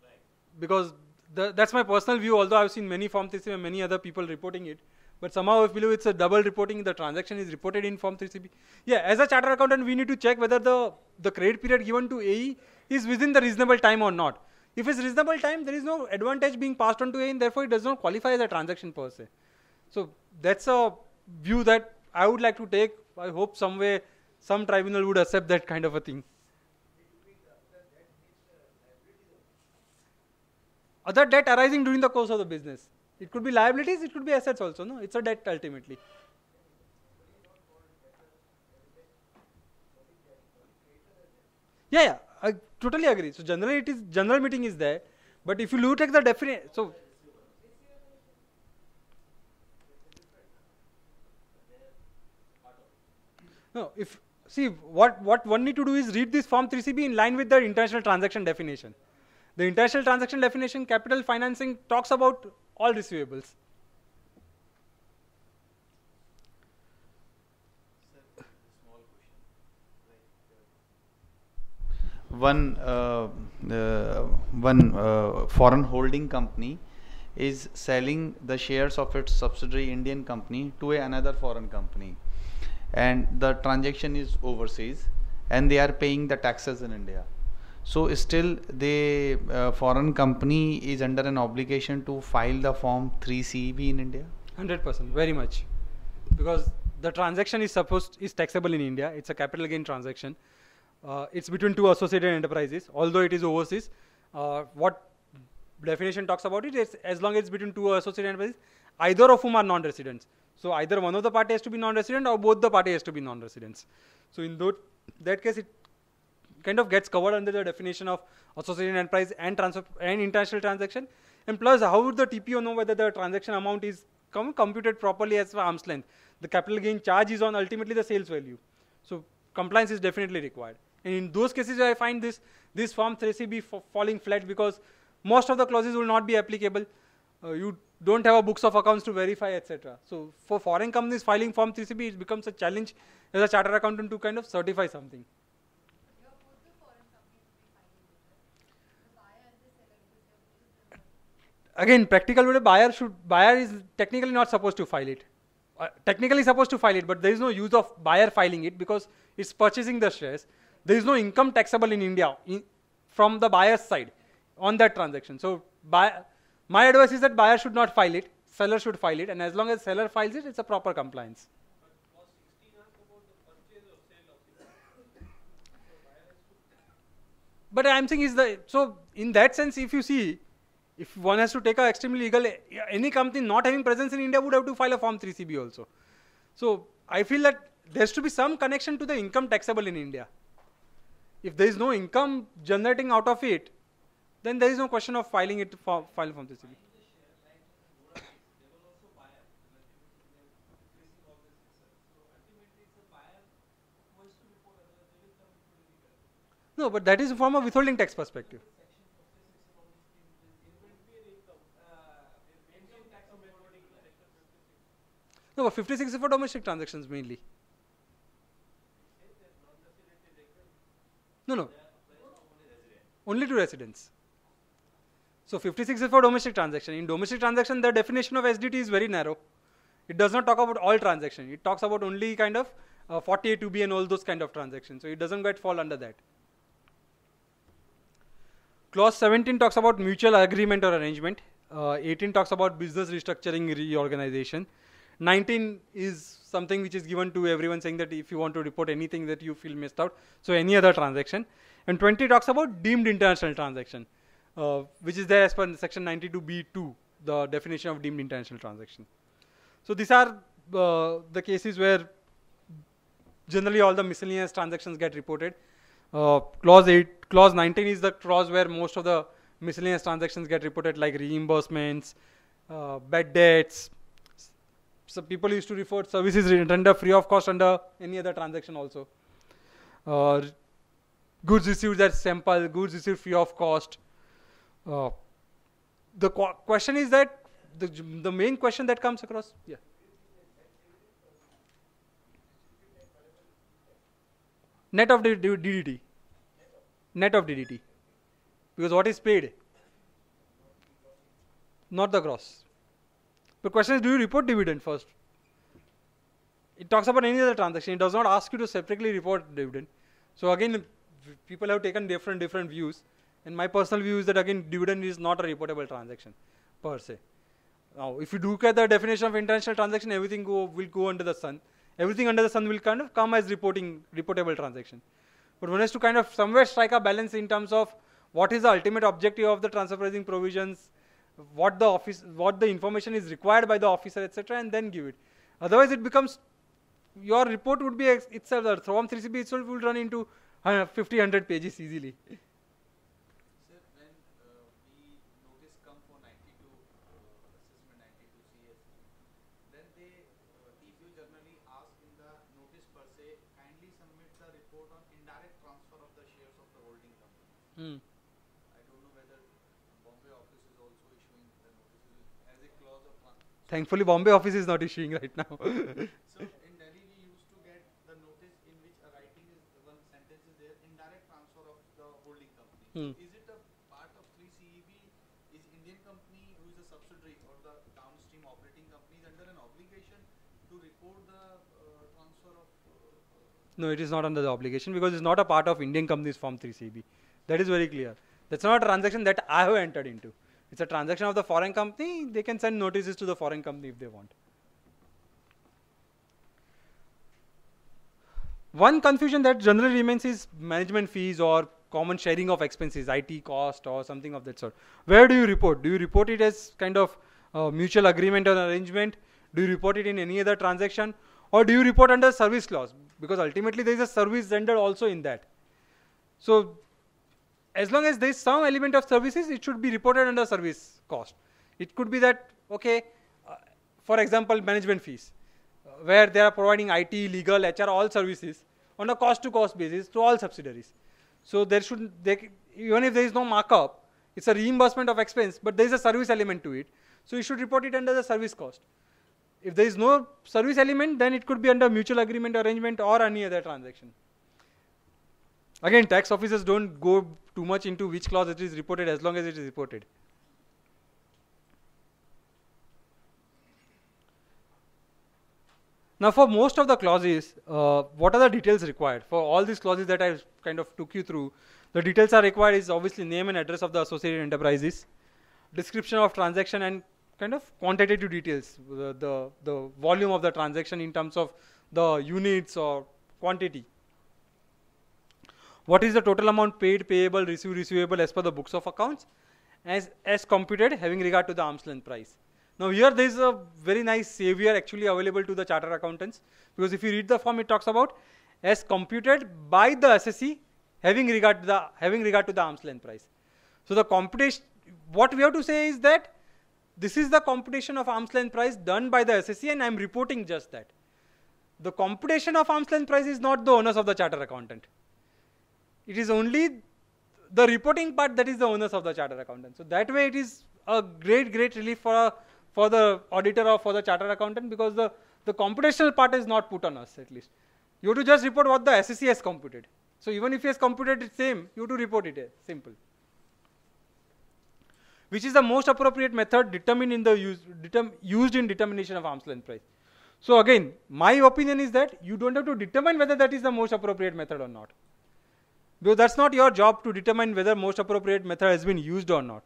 Right. Because the, that's my personal view, although I've seen many Form 3CB and many other people reporting it. But somehow if below it's a double reporting, the transaction is reported in Form 3CB. Yeah, as a chartered accountant, we need to check whether the, the credit period given to AE is within the reasonable time or not. If it's reasonable time, there is no advantage being passed on to AE and therefore it does not qualify as a transaction per se. So that's a view that I would like to take. I hope some way some tribunal would accept that kind of a thing. other debt arising during the course of the business. It could be liabilities, it could be assets also, no? It's a debt ultimately. Yeah, yeah, I totally agree. So generally it is, general meeting is there, but if you look at the definition, so No, if see what what one need to do is read this form 3CB in line with the international transaction definition. The international transaction definition, capital financing talks about all receivables. One, uh, uh, one uh, foreign holding company is selling the shares of its subsidiary Indian company to a, another foreign company and the transaction is overseas and they are paying the taxes in India so still the uh, foreign company is under an obligation to file the form 3 cb in India 100% very much because the transaction is supposed is taxable in India it's a capital gain transaction uh, it's between two associated enterprises although it is overseas uh, what definition talks about it is as long as it's between two associated enterprises either of whom are non-residents so either one of the party has to be non-resident or both the party has to be non-residents so in that case it kind of gets covered under the definition of association enterprise and transfer and international transaction. And plus, how would the TPO know whether the transaction amount is com computed properly as arm's length? The capital gain charge is on ultimately the sales value. So compliance is definitely required. And in those cases, I find this this form 3CB falling flat because most of the clauses will not be applicable. Uh, you don't have a books of accounts to verify, etc. So for foreign companies filing form 3CB, it becomes a challenge as a chartered accountant to kind of certify something. again practical way buyer should buyer is technically not supposed to file it uh, technically supposed to file it but there is no use of buyer filing it because it's purchasing the shares there is no income taxable in india in, from the buyer's side on that transaction so buy, my advice is that buyer should not file it seller should file it and as long as seller files it it's a proper compliance but i'm saying is the so in that sense if you see if one has to take a extremely legal, any company not having presence in India would have to file a Form 3CB also. So I feel that there has to be some connection to the income taxable in India. If there is no income generating out of it, then there is no question of filing it for file Form 3CB. No, but that is from a withholding tax perspective. No, but 56 is for domestic transactions mainly. No, no. Only to residents. So 56 is for domestic transaction. In domestic transaction, the definition of SDT is very narrow. It does not talk about all transactions. It talks about only kind of uh, 48 to b and all those kind of transactions. So it doesn't quite fall under that. Clause 17 talks about mutual agreement or arrangement. Uh, 18 talks about business restructuring reorganization. 19 is something which is given to everyone saying that if you want to report anything that you feel missed out, so any other transaction. And 20 talks about deemed international transaction, uh, which is there as per section 92b2, the definition of deemed international transaction. So these are uh, the cases where generally all the miscellaneous transactions get reported. Uh, clause 8, clause 19 is the clause where most of the miscellaneous transactions get reported like reimbursements, uh, bad debts, so people used to refer services rendered free of cost under any other transaction also. Uh, goods received that sample, goods received free of cost. Uh, the qu question is that the, the main question that comes across, yeah. Net of DDT. Net of DDT. Because what is paid? Not the gross. The question is, do you report dividend first? It talks about any other transaction. It does not ask you to separately report dividend. So again, people have taken different different views. And my personal view is that again, dividend is not a reportable transaction per se. Now, if you look at the definition of international transaction, everything go, will go under the sun. Everything under the sun will kind of come as reporting reportable transaction. But one has to kind of somewhere strike a balance in terms of what is the ultimate objective of the transfer pricing provisions, what the office, what the information is required by the officer, etc., and then give it. Otherwise, it becomes your report would be itself, or from 3CB itself will run into uh, 50, 100 pages easily. Thankfully, Bombay office is not issuing right now. so in Delhi, we used to get the notice in which a writing is one sentence is there in direct transfer of the holding company. Hmm. Is it a part of 3CEB? Is Indian company who is a subsidiary or the downstream operating company is under an obligation to report the uh, transfer of? Uh, no, it is not under the obligation because it's not a part of Indian companies from 3CEB. That is very clear. That's not a transaction that I have entered into. It's a transaction of the foreign company. They can send notices to the foreign company if they want. One confusion that generally remains is management fees or common sharing of expenses, IT cost or something of that sort. Where do you report? Do you report it as kind of mutual agreement or arrangement? Do you report it in any other transaction? Or do you report under service clause? Because ultimately there is a service rendered also in that. So as long as there is some element of services, it should be reported under service cost. It could be that, okay, uh, for example, management fees, uh, where they are providing IT, legal, HR, all services on a cost to cost basis to all subsidiaries. So there should, they, even if there is no markup, it's a reimbursement of expense, but there is a service element to it. So you should report it under the service cost. If there is no service element, then it could be under mutual agreement arrangement or any other transaction. Again, tax officers don't go too much into which clause it is reported as long as it is reported. Now, for most of the clauses, uh, what are the details required? For all these clauses that I kind of took you through, the details are required is obviously name and address of the associated enterprises, description of transaction and kind of quantitative details, the, the, the volume of the transaction in terms of the units or quantity what is the total amount paid, payable, received, receivable as per the books of accounts as, as computed having regard to the arm's length price. Now here there is a very nice savior actually available to the charter accountants because if you read the form it talks about as computed by the SSE having regard to the having regard to the arm's length price. So the computation what we have to say is that this is the computation of arm's length price done by the SSE and I am reporting just that. The computation of arm's length price is not the onus of the charter accountant. It is only the reporting part that is the onus of the chartered accountant. So that way it is a great, great relief for, a, for the auditor or for the chartered accountant because the, the computational part is not put on us at least. You have to just report what the SEC has computed. So even if he has computed it same, you have to report it simple. Which is the most appropriate method determined in the use, determ, used in determination of arm's length price. So again, my opinion is that you don't have to determine whether that is the most appropriate method or not because that's not your job to determine whether most appropriate method has been used or not.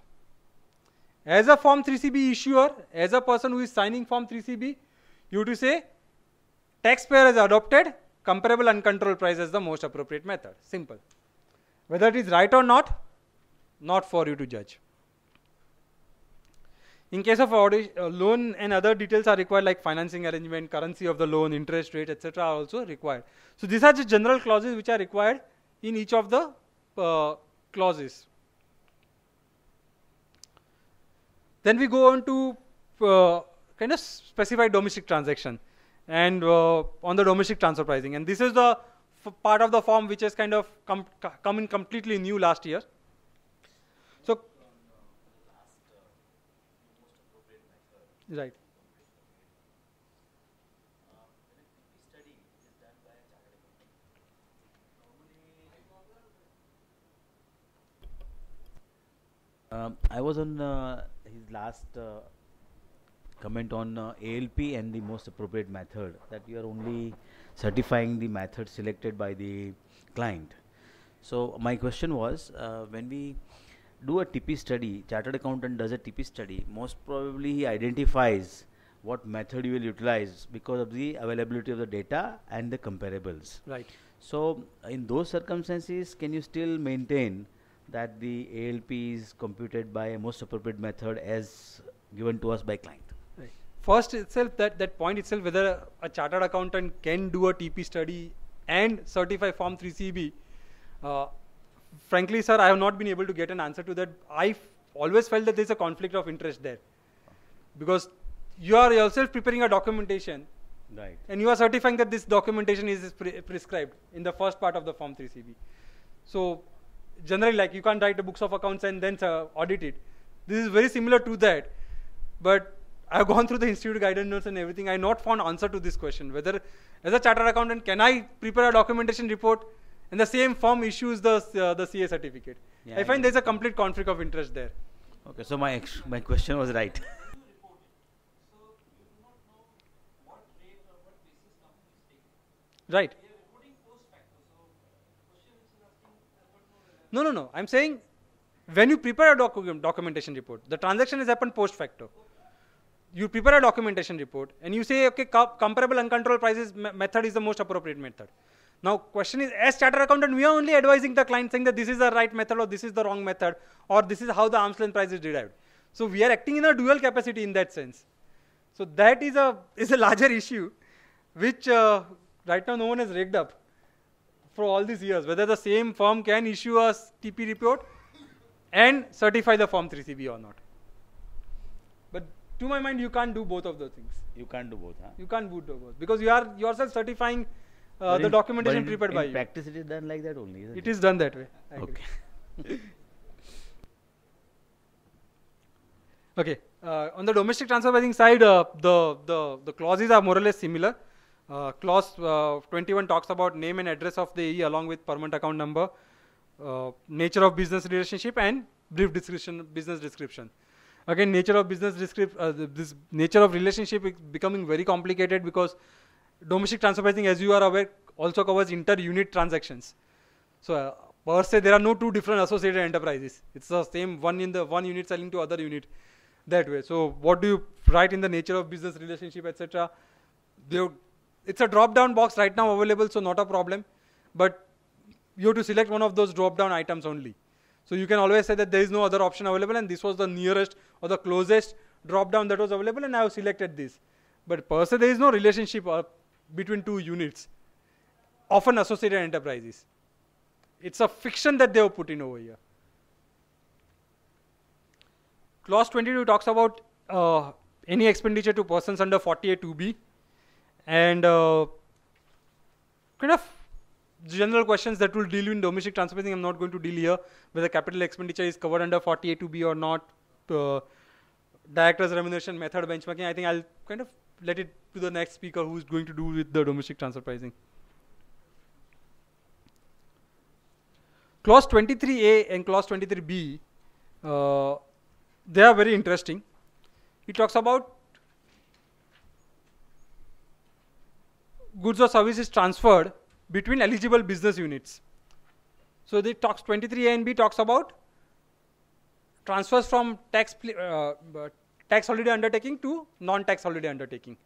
As a form 3CB issuer, as a person who is signing form 3CB, you to say taxpayer has adopted comparable uncontrolled price as the most appropriate method. Simple. Whether it is right or not, not for you to judge. In case of audit, uh, loan and other details are required like financing arrangement, currency of the loan, interest rate, etc. are also required. So these are the general clauses which are required in each of the uh, clauses. Then we go on to uh, kind of specify domestic transaction and uh, on the domestic transfer pricing. And this is the part of the form which has kind of come, come in completely new last year. So, uh, right. Um, I was on uh, his last uh, comment on uh, ALP and the most appropriate method that you are only certifying the method selected by the client. So my question was uh, when we do a TP study, chartered accountant does a TP study, most probably he identifies what method you will utilize because of the availability of the data and the comparables. Right. So in those circumstances, can you still maintain that the ALP is computed by a most appropriate method as given to us by client. First itself, that, that point itself, whether a, a chartered accountant can do a TP study and certify Form 3CB, uh, frankly, sir, I have not been able to get an answer to that. I always felt that there's a conflict of interest there because you are yourself preparing a documentation right. and you are certifying that this documentation is pre prescribed in the first part of the Form 3CB. So generally like you can't write the books of accounts and then uh, audit it. This is very similar to that. But I've gone through the institute guidance notes and everything. I not found answer to this question whether as a chartered accountant can I prepare a documentation report and the same firm issues the uh, the CA certificate. Yeah, I, find there's a complete conflict of interest there. Okay, so my ex- my question was right. right. No, no, no. I'm saying when you prepare a docu documentation report, the transaction has happened post facto. You prepare a documentation report and you say, okay, co comparable uncontrolled prices me method is the most appropriate method. Now, question is, as charter accountant, we are only advising the client saying that this is the right method or this is the wrong method or this is how the arm's length price is derived. So we are acting in a dual capacity in that sense. So that is a is a larger issue, which uh, right now no one has rigged up for all these years, whether the same firm can issue a TP report and certify the form 3CB or not. But to my mind, you can't do both of those things. You can't do both, huh? You can't do both because you are yourself certifying uh, the in, documentation prepared in by you. practice, it is done like that only. It, it is done that way. I okay. okay. Uh, on the domestic transfer pricing side, uh, the, the, the clauses are more or less similar. Uh, clause uh, 21 talks about name and address of the AE along with permanent account number, uh, nature of business relationship, and brief description, business description. Again, nature of business description, uh, this nature of relationship is becoming very complicated because domestic transfer pricing, as you are aware, also covers inter-unit transactions. So uh, per se, there are no two different associated enterprises. It's the same one in the one unit selling to other unit that way. So what do you write in the nature of business relationship, etc. They it's a drop down box right now available, so not a problem. But you have to select one of those drop down items only. So you can always say that there is no other option available, and this was the nearest or the closest drop down that was available, and I have selected this. But per se, there is no relationship uh, between two units, often associated enterprises. It's a fiction that they have put in over here. Clause 22 talks about uh, any expenditure to persons under 48 2B and uh, kind of general questions that will deal in domestic transfer pricing, I'm not going to deal here whether capital expenditure is covered under 48.2b or not. Uh, director's remuneration method benchmarking. I think I'll kind of let it to the next speaker who's going to do with the domestic transfer pricing. Clause 23a and clause 23b, uh, they are very interesting. It talks about goods or services transferred between eligible business units. So the talks 23A and B talks about transfers from tax uh, uh, tax holiday undertaking to non-tax holiday undertaking.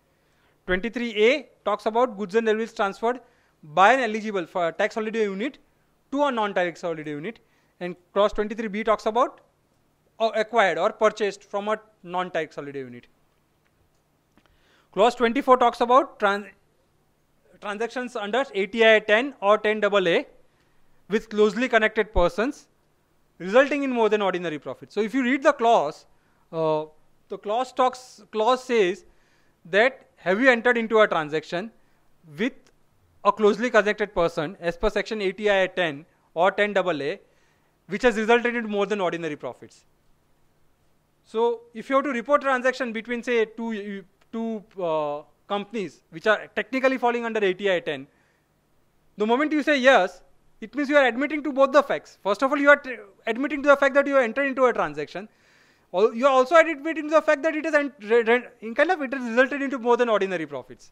23A talks about goods and services transferred by an eligible for tax holiday unit to a non-tax holiday unit, and clause 23B talks about or acquired or purchased from a non-tax holiday unit. Clause 24 talks about trans transactions under ATI 10 or 10AA with closely connected persons resulting in more than ordinary profit. So if you read the clause, uh, the clause talks clause says that have you entered into a transaction with a closely connected person as per section ATI 10 or 10AA which has resulted in more than ordinary profits. So if you have to report transaction between say two, two uh, companies which are technically falling under ATI 10, the moment you say yes, it means you are admitting to both the facts. First of all, you are admitting to the fact that you have entered into a transaction. You are also admitting to the fact that has, in kind of has resulted into more than ordinary profits.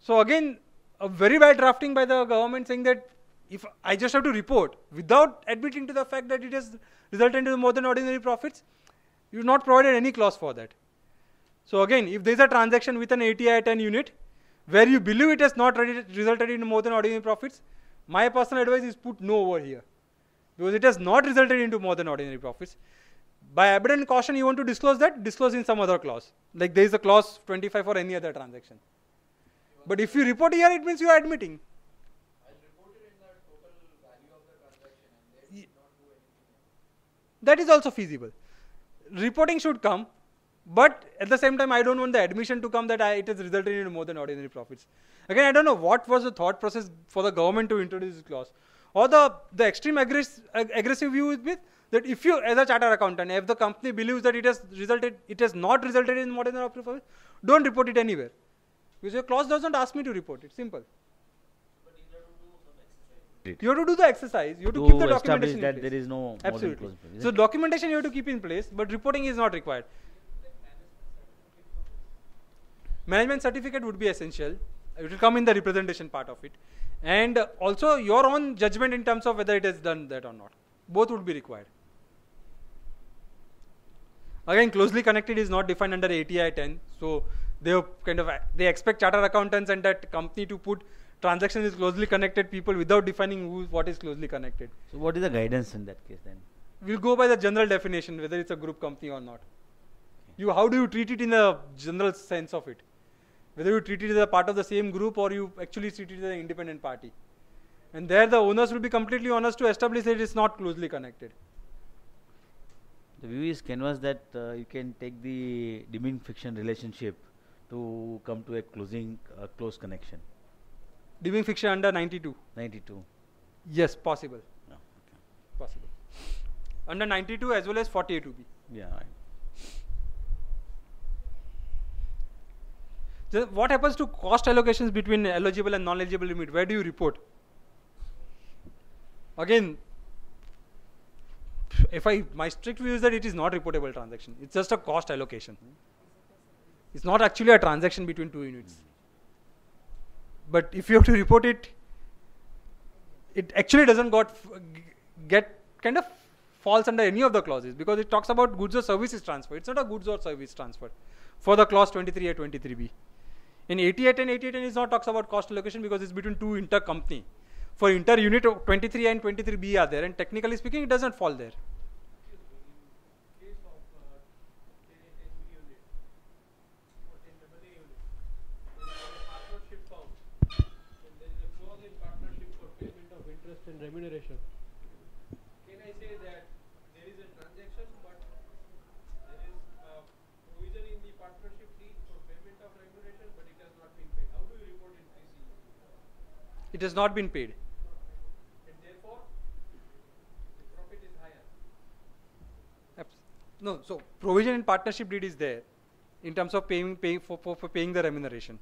So again, a very bad drafting by the government saying that if I just have to report without admitting to the fact that it has resulted into more than ordinary profits, you have not provided any clause for that. So again, if there is a transaction with an ATI at an unit where you believe it has not resulted in more than ordinary profits, my personal advice is put no over here because it has not resulted into more than ordinary profits. By evident caution, you want to disclose that, disclose in some other clause. Like there is a clause 25 for any other transaction. But if you report here, it means you are admitting. That is also feasible. Reporting should come but at the same time, I don't want the admission to come that I, it is resulting in more than ordinary profits. Again, I don't know what was the thought process for the government to introduce this clause. Or the, the extreme aggress, ag aggressive view with that if you, as a chartered accountant, if the company believes that it has resulted, it has not resulted in more than ordinary profits, don't report it anywhere. Because your clause doesn't ask me to report it. Simple. You have to do the exercise. You have to, to keep the documentation that in place. there is no absolutely. So documentation you have to keep in place, but reporting is not required management certificate would be essential. It will come in the representation part of it. And also your own judgment in terms of whether it has done that or not. Both would be required. Again, closely connected is not defined under ATI 10. So they kind of they expect charter accountants and that company to put transaction is closely connected people without defining who what is closely connected. So what is the guidance in that case then? We'll go by the general definition whether it's a group company or not. You how do you treat it in a general sense of it? whether you treat it as a part of the same group or you actually treat it as an independent party. And there the owners will be completely honest to establish that it is not closely connected. The view is canvassed that uh, you can take the dimming fiction relationship to come to a closing uh, close connection. Dimming fiction under 92. 92. Yes, possible. Oh, okay. Possible. Under 92 as well as 48 to be. Yeah. Right. what happens to cost allocations between eligible and non-eligible limit? Where do you report? Again, if I my strict view is that it is not reportable transaction. It's just a cost allocation. It's not actually a transaction between two units. But if you have to report it, it actually doesn't got get kind of falls under any of the clauses because it talks about goods or services transfer. It's not a goods or service transfer for the clause 23A, 23B. In 88 and 88 is not talks about cost allocation because it's between two inter company. For inter unit 23 and 23B are there and technically speaking it doesn't fall there. it has not been paid. And therefore, the profit is higher. No, so provision in partnership deed is there in terms of paying, paying for, for, for paying the remuneration.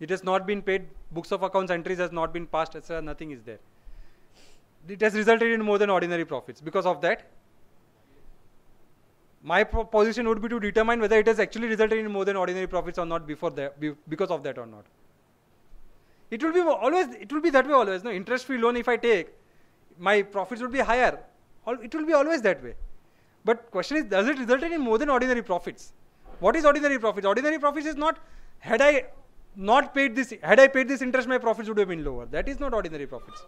It has not been paid. Books of accounts entries has not been passed, etc. Nothing is there. It has resulted in more than ordinary profits. Because of that, my position would be to determine whether it has actually resulted in more than ordinary profits or not before that, because of that or not. It will be always, it will be that way always. No interest-free loan if I take, my profits will be higher. It will be always that way. But question is, does it result in more than ordinary profits? What is ordinary profits? Ordinary profits is not had I not paid this, had I paid this interest, my profits would have been lower. That is not ordinary profits.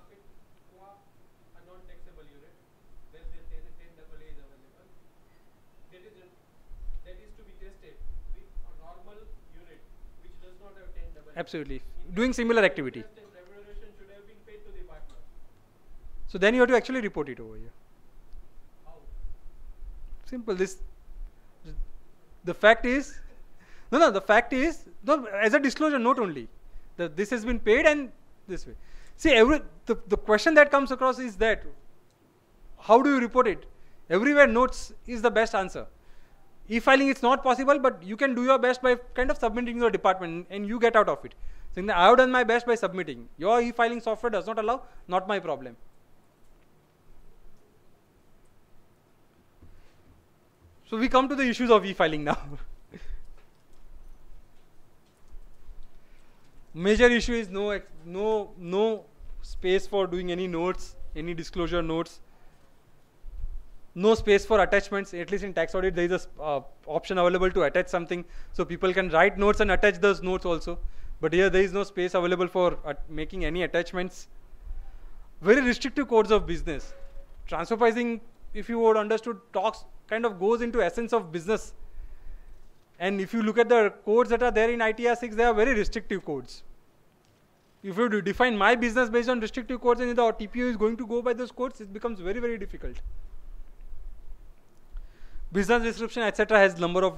Absolutely doing similar activity. So then you have to actually report it over here. Simple. This the fact is no no the fact is no, as a disclosure note only that this has been paid and this way. See every the, the question that comes across is that how do you report it? Everywhere notes is the best answer. E-filing is not possible, but you can do your best by kind of submitting your department and you get out of it. So I have done my best by submitting. Your e-filing software does not allow, not my problem. So we come to the issues of e-filing now. Major issue is no, no, no space for doing any notes, any disclosure notes. No space for attachments. At least in tax audit, there is a uh, option available to attach something, so people can write notes and attach those notes also. But here there is no space available for uh, making any attachments. Very restrictive codes of business. Transfer pricing, if you would understood, talks kind of goes into essence of business. And if you look at the codes that are there in ITR 6, they are very restrictive codes. If you define my business based on restrictive codes and the TPO is going to go by those codes, it becomes very, very difficult. Business description, etc., has number of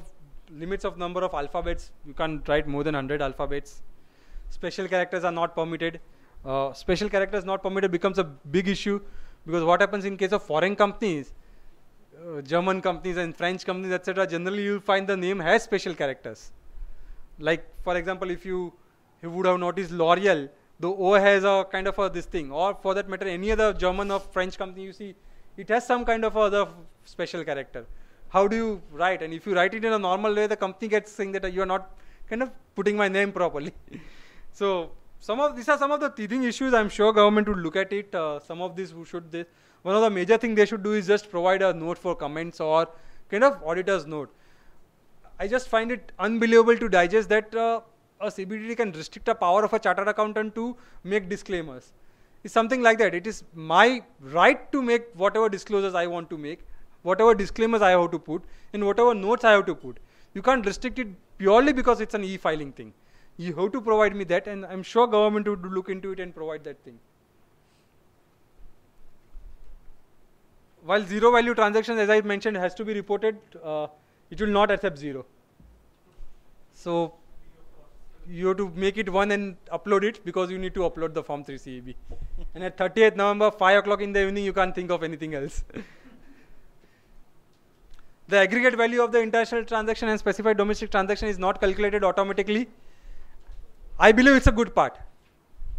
limits of number of alphabets. You can't write more than 100 alphabets special characters are not permitted. Uh, special characters not permitted becomes a big issue because what happens in case of foreign companies, uh, German companies and French companies, etc. Generally, you'll find the name has special characters. Like for example, if you you would have noticed L'Oreal, the O has a kind of a this thing, or for that matter, any other German or French company you see, it has some kind of other special character. How do you write? And if you write it in a normal way, the company gets saying that you are not kind of putting my name properly. So some of these are some of the teething issues. I'm sure government would look at it. Uh, some of these should this. One of the major thing they should do is just provide a note for comments or kind of auditor's note. I just find it unbelievable to digest that uh, a CBDT can restrict the power of a chartered accountant to make disclaimers. It's something like that. It is my right to make whatever disclosures I want to make, whatever disclaimers I have to put, and whatever notes I have to put. You can't restrict it purely because it's an e-filing thing you have to provide me that and i'm sure government would look into it and provide that thing while zero value transactions as i mentioned has to be reported uh, it will not accept zero so you have to make it one and upload it because you need to upload the form 3 ceb and at 30th november 5 o'clock in the evening you can't think of anything else the aggregate value of the international transaction and specified domestic transaction is not calculated automatically I believe it's a good part.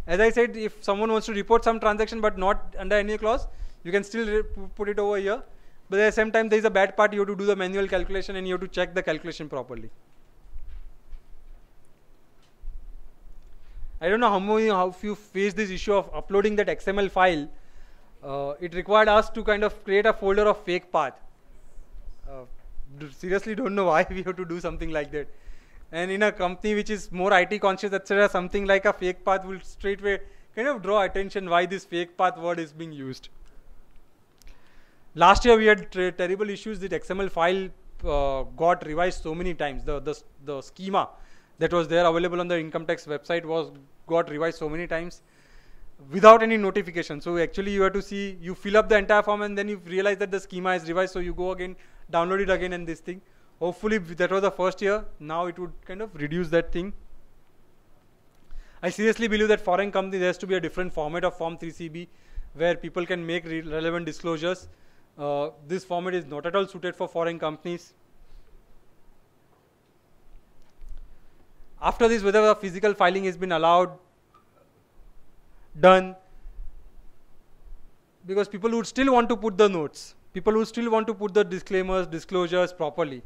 As I said, if someone wants to report some transaction but not under any clause, you can still put it over here. But at the same time, there is a bad part. You have to do the manual calculation and you have to check the calculation properly. I don't know how many how few face this issue of uploading that XML file. Uh, it required us to kind of create a folder of fake path. Uh, seriously, don't know why we have to do something like that and in a company which is more IT conscious, etc., something like a fake path will straightway kind of draw attention why this fake path word is being used. Last year we had ter terrible issues that XML file uh, got revised so many times. The, the the schema that was there available on the income tax website was got revised so many times without any notification. So actually you have to see you fill up the entire form and then you realize that the schema is revised. So you go again, download it again, and this thing hopefully that was the first year now it would kind of reduce that thing i seriously believe that foreign companies there has to be a different format of form 3cb where people can make relevant disclosures uh, this format is not at all suited for foreign companies after this whether the physical filing has been allowed done because people would still want to put the notes people would still want to put the disclaimers disclosures properly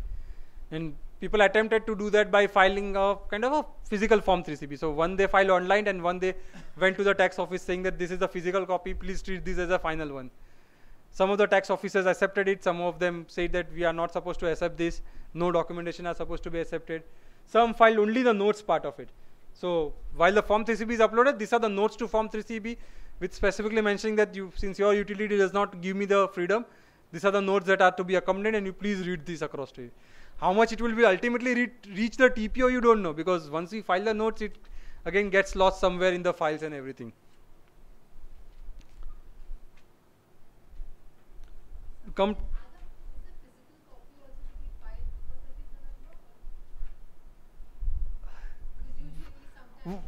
and people attempted to do that by filing a kind of a physical form 3CB. So one they filed online and one they went to the tax office saying that this is a physical copy, please treat this as a final one. Some of the tax officers accepted it, some of them said that we are not supposed to accept this, no documentation are supposed to be accepted. Some filed only the notes part of it. So while the form 3CB is uploaded, these are the notes to form 3CB with specifically mentioning that you, since your utility does not give me the freedom, these are the notes that are to be accompanied and you please read these across to you how much it will be ultimately re reach the TPO you don't know because once you file the notes it again gets lost somewhere in the files and everything. Come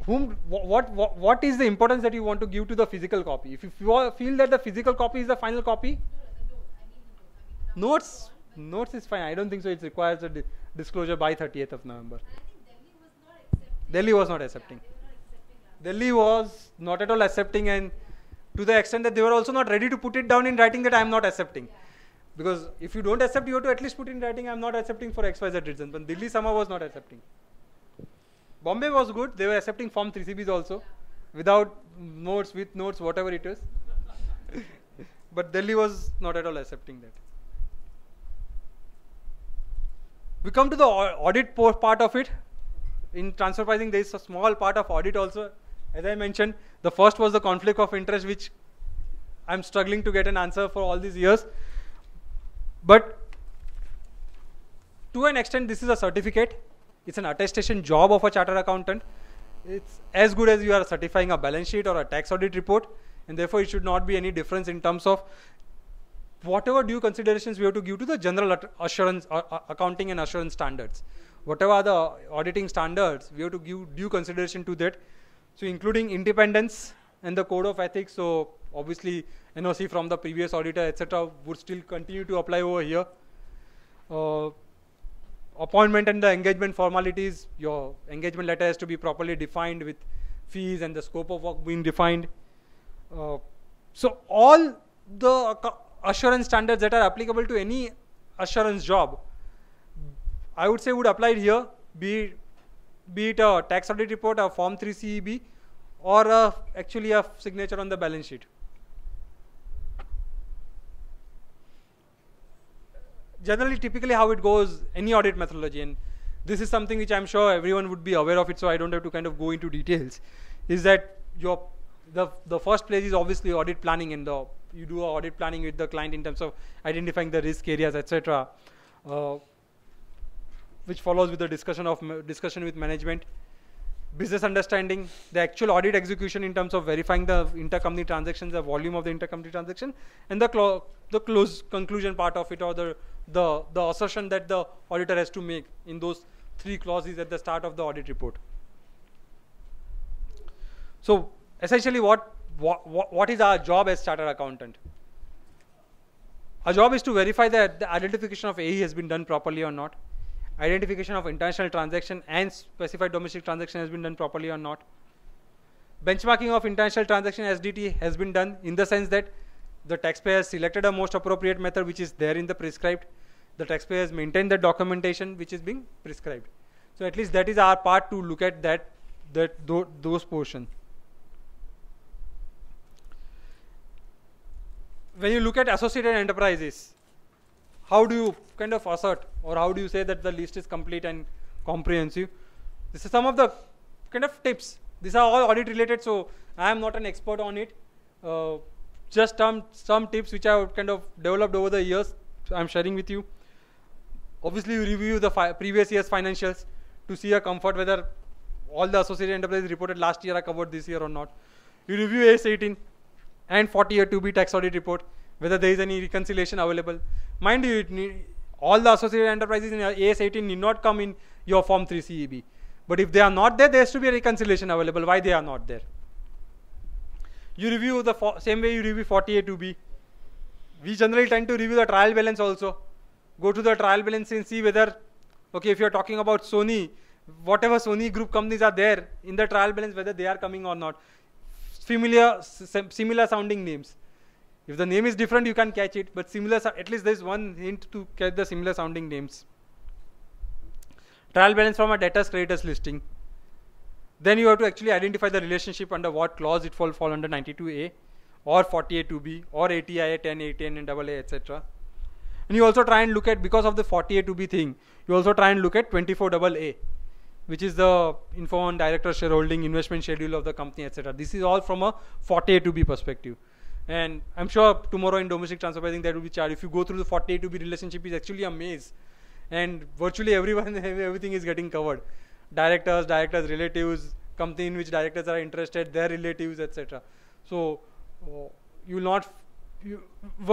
whom what, what what is the importance that you want to give to the physical copy if you feel that the physical copy is the final copy no, no, no, I mean notes Notes is fine. I don't think so. It requires a di disclosure by 30th of November. Delhi was not accepting. Delhi was not at all accepting, and to the extent that they were also not ready to put it down in writing that I am not accepting. Yeah. Because if you don't accept, you have to at least put in writing I am not accepting for X, Y, Z reasons. But Delhi somehow was not accepting. Bombay was good. They were accepting Form 3CBs also, yeah. without notes, with notes, whatever it is. but Delhi was not at all accepting that. We come to the audit part of it. In transfer pricing, there is a small part of audit also. As I mentioned, the first was the conflict of interest, which I'm struggling to get an answer for all these years. But to an extent, this is a certificate. It's an attestation job of a chartered accountant. It's as good as you are certifying a balance sheet or a tax audit report, and therefore it should not be any difference in terms of whatever due considerations we have to give to the general assurance uh, uh, accounting and assurance standards whatever the auditing standards we have to give due consideration to that so including independence and the code of ethics so obviously noc from the previous auditor etc would still continue to apply over here uh, appointment and the engagement formalities your engagement letter has to be properly defined with fees and the scope of work being defined uh, so all the assurance standards that are applicable to any assurance job, I would say would apply here, be be it a tax audit report, a Form 3 CEB, or a, actually a signature on the balance sheet. Generally, typically how it goes, any audit methodology, and this is something which I'm sure everyone would be aware of it, so I don't have to kind of go into details, is that your the, the first place is obviously audit planning and the you do audit planning with the client in terms of identifying the risk areas, etc. Uh, which follows with the discussion of discussion with management, business understanding, the actual audit execution in terms of verifying the intercompany transactions, the volume of the intercompany transaction, and the clo the close conclusion part of it, or the the the assertion that the auditor has to make in those three clauses at the start of the audit report. So essentially, what what is our job as chartered accountant? Our job is to verify that the identification of AE has been done properly or not, identification of international transaction and specified domestic transaction has been done properly or not, benchmarking of international transaction SDT has been done in the sense that the taxpayer has selected a most appropriate method which is there in the prescribed, the taxpayer has maintained the documentation which is being prescribed. So at least that is our part to look at that, that those portion. when you look at associated enterprises, how do you kind of assert or how do you say that the list is complete and comprehensive? This is some of the kind of tips. These are all audit related, so I am not an expert on it. Uh, just some, some tips which I have kind of developed over the years, so I'm sharing with you. Obviously, you review the previous year's financials to see a comfort whether all the associated enterprises reported last year are covered this year or not. You review s 18, and 40-year 2B tax audit report, whether there is any reconciliation available. Mind you, all the associated enterprises in AS 18 need not come in your Form 3 CEB. But if they are not there, there has to be a reconciliation available. Why they are not there? You review the same way you review 40A 2B. We generally tend to review the trial balance also. Go to the trial balance and see whether, okay, if you are talking about Sony, whatever Sony group companies are there in the trial balance, whether they are coming or not familiar, similar sounding names. If the name is different, you can catch it, but similar, at least there is one hint to catch the similar sounding names. Trial balance from a debtors creditors listing. Then you have to actually identify the relationship under what clause it will fall under 92A or 48-2B or ATIA 10, ATN and AA, etc. And you also try and look at because of the 48-2B thing, you also try and look at 24 A which is the info on director shareholding investment schedule of the company etc this is all from a 40 a to b perspective and i'm sure tomorrow in domestic transfer pricing that will be charged if you go through the 40 a to b relationship is actually a maze and virtually everyone everything is getting covered directors directors relatives company in which directors are interested their relatives etc so uh, you will not you,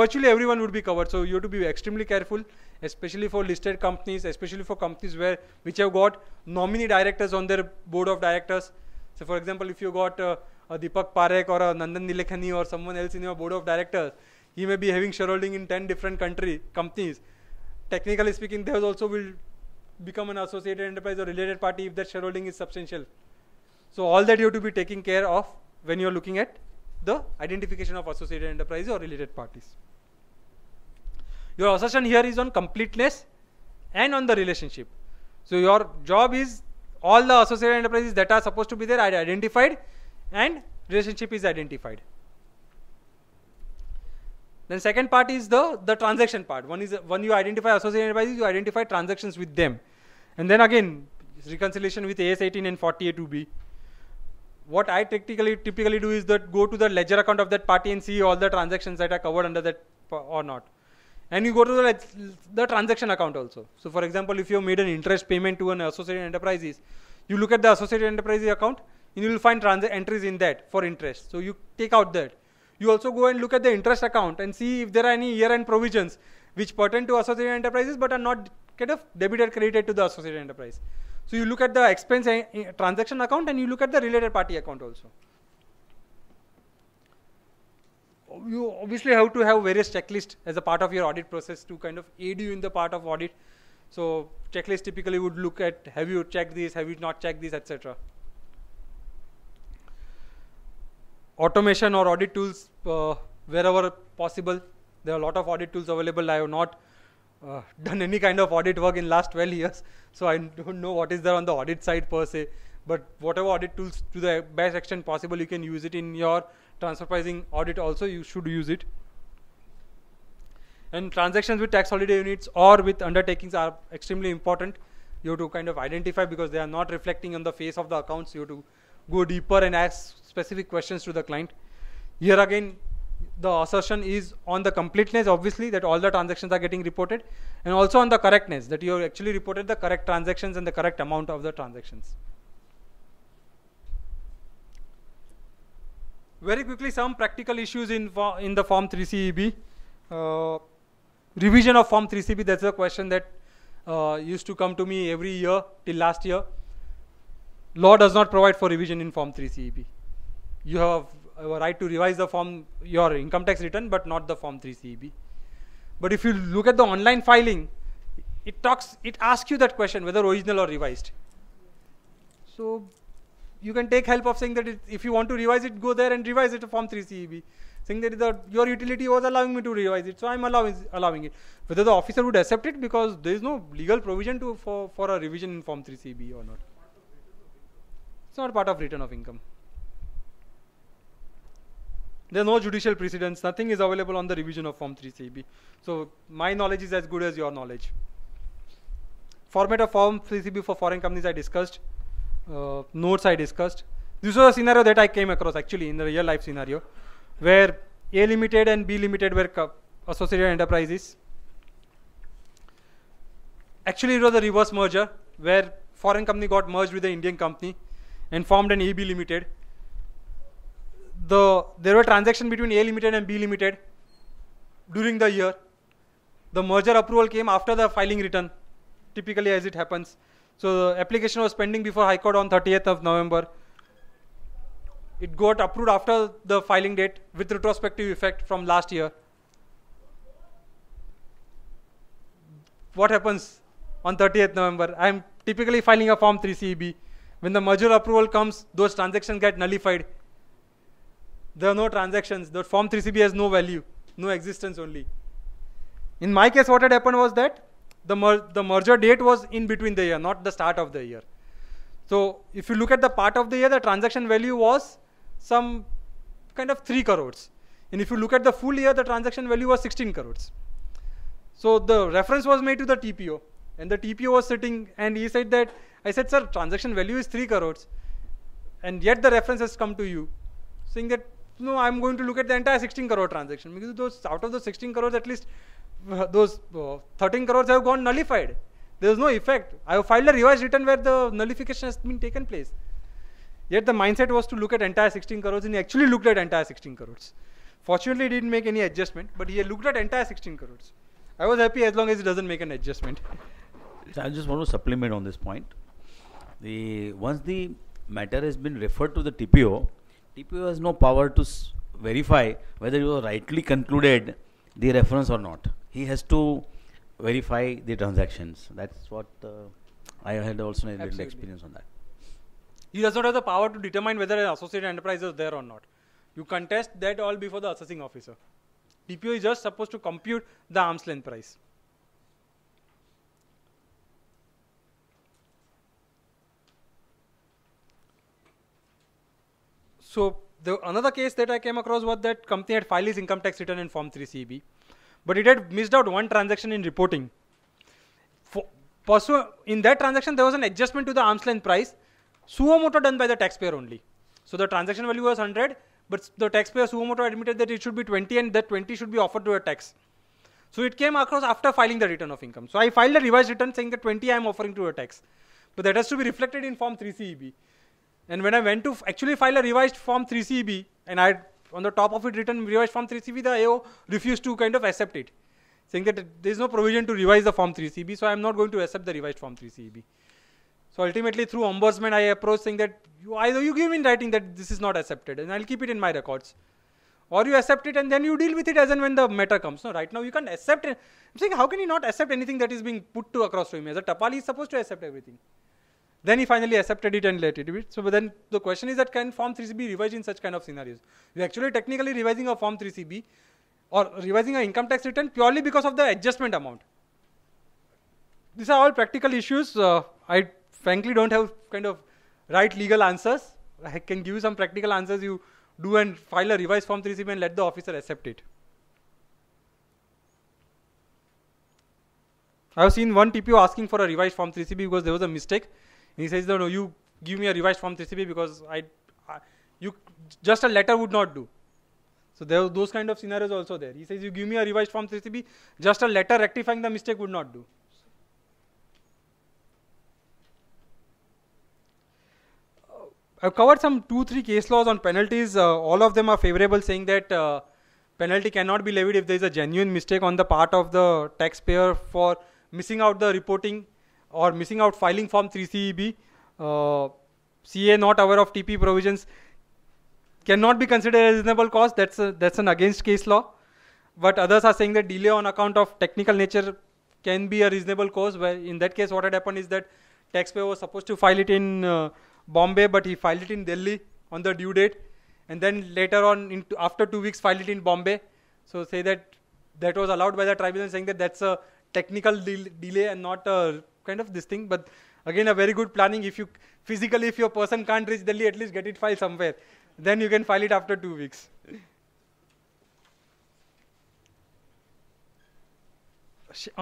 virtually everyone would be covered so you have to be extremely careful especially for listed companies, especially for companies where which have got nominee directors on their board of directors. So, for example, if you got uh, a Deepak Parekh or a Nandan Nilekhani or someone else in your board of directors, he may be having shareholding in 10 different country companies. Technically speaking, they also will become an associated enterprise or related party if that shareholding is substantial. So all that you have to be taking care of when you're looking at the identification of associated enterprise or related parties. Your assertion here is on completeness and on the relationship. So your job is all the associated enterprises that are supposed to be there are identified and relationship is identified. Then second part is the, the transaction part. One is when you identify associated enterprises, you identify transactions with them. And then again, reconciliation with AS18 and 40A2B. What I technically typically do is that go to the ledger account of that party and see all the transactions that are covered under that or not and you go to the, the transaction account also. So for example, if you made an interest payment to an associated enterprises, you look at the associated enterprises account and you will find trans- entries in that for interest. So you take out that. You also go and look at the interest account and see if there are any year-end provisions which pertain to associated enterprises but are not kind of debited credited to the associated enterprise. So you look at the expense eh, eh, transaction account and you look at the related party account also you obviously have to have various checklists as a part of your audit process to kind of aid you in the part of audit. So checklist typically would look at have you checked these, have you not checked these, etc. Automation or audit tools uh, wherever possible. There are a lot of audit tools available. I have not uh, done any kind of audit work in last 12 years, so I don't know what is there on the audit side per se. But whatever audit tools, to the best extent possible, you can use it in your transfer pricing audit also you should use it and transactions with tax holiday units or with undertakings are extremely important you have to kind of identify because they are not reflecting on the face of the accounts you have to go deeper and ask specific questions to the client here again the assertion is on the completeness obviously that all the transactions are getting reported and also on the correctness that you have actually reported the correct transactions and the correct amount of the transactions Very quickly, some practical issues in, in the Form 3CEB. Uh, revision of Form 3CEB, that's a question that uh, used to come to me every year till last year. Law does not provide for revision in Form 3CEB. You have a right to revise the form, your income tax return, but not the Form 3CEB. But if you look at the online filing, it talks, it asks you that question whether original or revised. So you can take help of saying that it, if you want to revise it, go there and revise it from 3CEB. Saying that the, your utility was allowing me to revise it, so I'm allowing, allowing it. Whether the officer would accept it because there is no legal provision to, for, for a revision in Form 3CEB or not. It's not part of return of income. There are no judicial precedents. Nothing is available on the revision of Form 3 CB. So my knowledge is as good as your knowledge. Format of Form 3 CB for foreign companies I discussed uh, notes I discussed. This was a scenario that I came across actually in the real life scenario where A limited and B limited were associated enterprises. Actually, it was a reverse merger where foreign company got merged with the Indian company and formed an AB limited. The, there were transactions between A limited and B limited during the year. The merger approval came after the filing return, typically as it happens. So the application was pending before High Court on 30th of November. It got approved after the filing date with retrospective effect from last year. What happens on 30th November? I'm typically filing a Form 3 CEB. When the merger approval comes, those transactions get nullified. There are no transactions. The Form 3CB has no value, no existence only. In my case, what had happened was that the, mer- the merger date was in between the year, not the start of the year. So if you look at the part of the year, the transaction value was some kind of 3 crores. And if you look at the full year, the transaction value was 16 crores. So the reference was made to the TPO. And the TPO was sitting, and he said that, I said, sir, transaction value is 3 crores. And yet the reference has come to you, saying that, no, I'm going to look at the entire 16 crore transaction. Because those out of the 16 crores, at least those uh, 13 crores have gone nullified. There is no effect. I have filed a revised return where the nullification has been taken place. Yet the mindset was to look at entire 16 crores and he actually looked at entire 16 crores. Fortunately, he didn't make any adjustment, but he looked at entire 16 crores. I was happy as long as he doesn't make an adjustment. I just want to supplement on this point. The once the matter has been referred to the TPO, TPO has no power to verify whether you rightly concluded the reference or not he has to verify the transactions. That's what uh, I had also a little experience on that. He does not have the power to determine whether an associated enterprise is there or not. You contest that all before the assessing officer. DPO is just supposed to compute the arm's length price. So the another case that I came across was that company had filed its income tax return in Form 3 CB but it had missed out one transaction in reporting. For, in that transaction, there was an adjustment to the arm's length price, Suomoto done by the taxpayer only. So the transaction value was 100, but the taxpayer Suomoto admitted that it should be 20 and that 20 should be offered to a tax. So it came across after filing the return of income. So I filed a revised return saying that 20 I am offering to a tax. But that has to be reflected in form 3CEB. And when I went to actually file a revised form 3CEB and I on the top of it written revised form 3CB, the AO refused to kind of accept it, saying that there is no provision to revise the form 3CB, so I am not going to accept the revised form 3CB. So ultimately through ombudsman, I approached saying that you either you give me in writing that this is not accepted and I'll keep it in my records. Or you accept it and then you deal with it as and when the matter comes. No, right now you can't accept it. I'm saying how can you not accept anything that is being put to across to him? As a tapali is supposed to accept everything. Then he finally accepted it and let it be. So then the question is that can form 3C be revised in such kind of scenarios? We're actually technically revising a form 3CB or revising an income tax return purely because of the adjustment amount. These are all practical issues. Uh, I frankly don't have kind of right legal answers. I can give you some practical answers you do and file a revised form 3CB and let the officer accept it. I have seen one TPO asking for a revised form 3CB because there was a mistake he says, no, no, you give me a revised form 3cp because I, I you just a letter would not do. So there are those kind of scenarios also there. He says, you give me a revised form 3cp just a letter rectifying the mistake would not do. Uh, I've covered some two, three case laws on penalties. Uh, all of them are favorable, saying that uh, penalty cannot be levied if there is a genuine mistake on the part of the taxpayer for missing out the reporting or missing out filing form 3CEB, uh, CA not aware of TP provisions cannot be considered a reasonable cause. That's a, that's an against case law. But others are saying that delay on account of technical nature can be a reasonable cause. Where in that case, what had happened is that taxpayer was supposed to file it in uh, Bombay, but he filed it in Delhi on the due date, and then later on, in, after two weeks, filed it in Bombay. So say that that was allowed by the tribunal, saying that that's a technical de delay and not a kind of this thing. But again, a very good planning. If you physically, if your person can't reach Delhi, at least get it filed somewhere. Then you can file it after two weeks.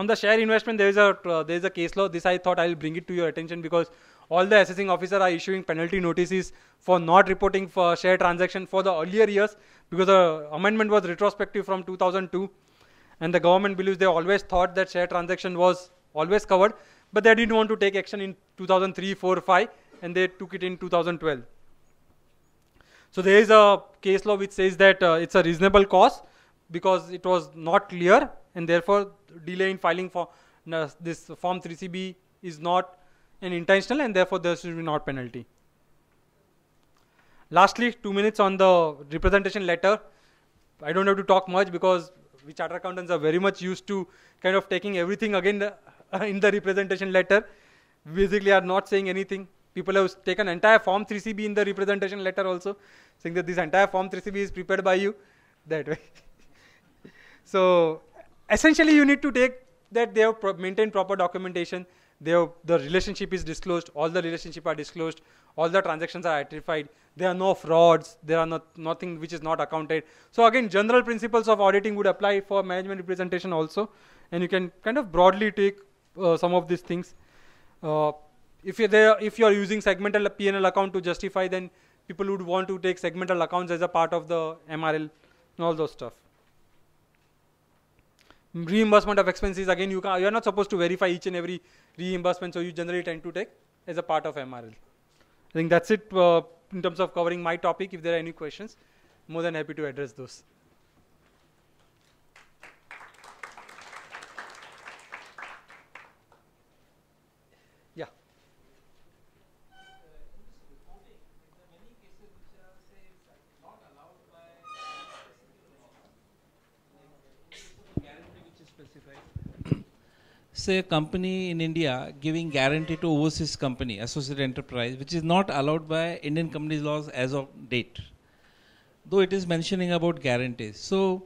on the share investment, there is a uh, there is a case law. This I thought I'll bring it to your attention because all the assessing officer are issuing penalty notices for not reporting for share transaction for the earlier years because the amendment was retrospective from 2002 and the government believes they always thought that share transaction was always covered but they didn't want to take action in 2003, 4, 5, and they took it in 2012. So there is a case law which says that uh, it's a reasonable cause because it was not clear, and therefore delay in filing for uh, this form 3CB is not an intentional, and therefore there should be not penalty. Lastly, two minutes on the representation letter. I don't have to talk much because we charter accountants are very much used to kind of taking everything again uh, in the representation letter basically are not saying anything people have taken entire form 3cb in the representation letter also saying that this entire form 3cb is prepared by you that way so essentially you need to take that they have pro- maintained proper documentation they have, the relationship is disclosed all the relationship are disclosed all the transactions are identified there are no frauds there are not, nothing which is not accounted so again general principles of auditing would apply for management representation also and you can kind of broadly take uh, some of these things. Uh, if you if you are using segmental P&L account to justify, then people would want to take segmental accounts as a part of the MRL and all those stuff. Reimbursement of expenses again, you can, you're not supposed to verify each and every reimbursement, so you generally tend to take as a part of MRL. I think that's it uh, in terms of covering my topic. If there are any questions, more than happy to address those. a company in India giving guarantee to overseas company, associate enterprise, which is not allowed by Indian companies laws as of date. Though it is mentioning about guarantees. So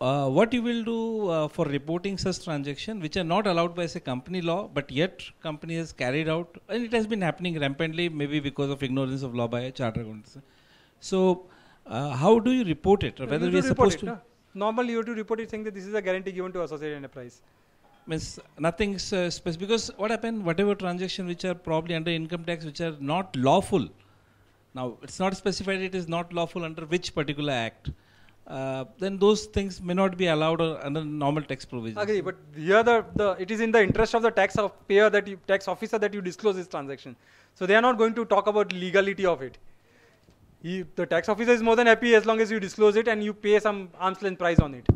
uh, what you will do uh, for reporting such transaction, which are not allowed by say company law, but yet company has carried out, and it has been happening rampantly, maybe because of ignorance of law by charter accountants. So uh, how do you report it? Or whether we are supposed it, to? No? Normally, you have to report it saying that this is a guarantee given to associate enterprise means nothing uh, specific because what happened whatever transaction which are probably under income tax which are not lawful now it's not specified it is not lawful under which particular act uh, then those things may not be allowed under normal tax provisions. Agree, but here the, the it is in the interest of the tax of payer that you, tax officer that you disclose this transaction. So they are not going to talk about legality of it. He, the tax officer is more than happy as long as you disclose it and you pay some arm's length price on it.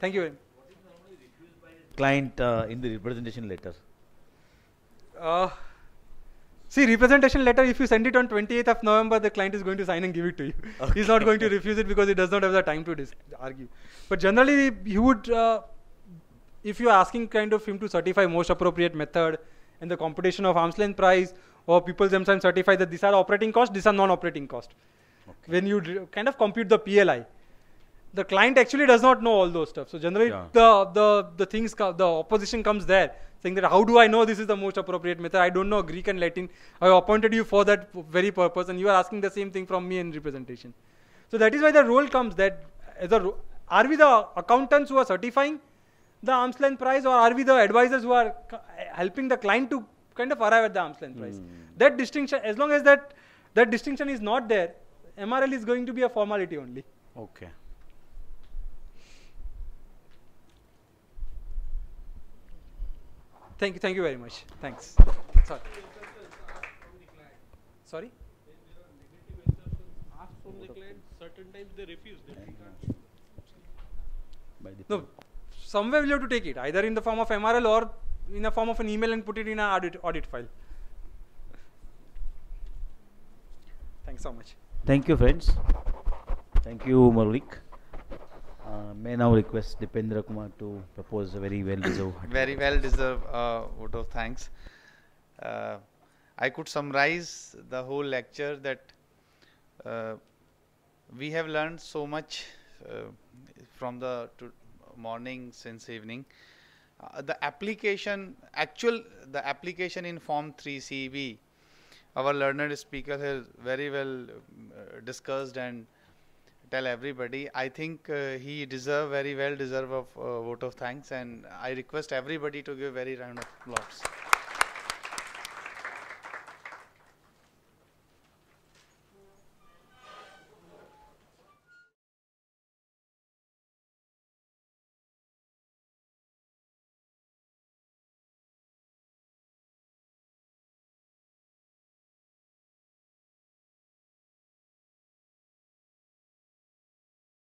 Thank you very much. Client uh, in the representation letter. Uh, see, representation letter, if you send it on 28th of November, the client is going to sign and give it to you. Okay. He's not going to refuse it because he does not have the time to argue. But generally, he would, uh, if you're asking kind of him to certify most appropriate method and the computation of arm's length price, or people themselves certify that these are operating costs, these are non-operating costs. Okay. When you kind of compute the PLI, the client actually does not know all those stuff. So generally, yeah. the the the things the opposition comes there saying that how do I know this is the most appropriate method? I don't know Greek and Latin. I appointed you for that very purpose, and you are asking the same thing from me in representation. So that is why the role comes that as a are we the accountants who are certifying the arm's length price, or are we the advisors who are helping the client to kind of arrive at the arm's length price? Mm. That distinction, as long as that that distinction is not there, MRL is going to be a formality only. Okay. Thank you. Thank you very much. Thanks. Sorry. Sorry? certain times they refuse. no, somewhere we have to take it, either in the form of MRL or in the form of an email and put it in our audit, audit file. Thanks so much. Thank you, friends. Thank you, Malik. Uh, may now request Dipendra Kumar to propose a very well-deserved Very well-deserved uh, vote of thanks. Uh, I could summarize the whole lecture that uh, we have learned so much uh, from the morning since evening. the application, actual, the application in Form 3 CB, our learned speaker has very well discussed and tell everybody. I think uh, he deserve very well deserve a uh, vote of thanks, and I request everybody to give very round of applause.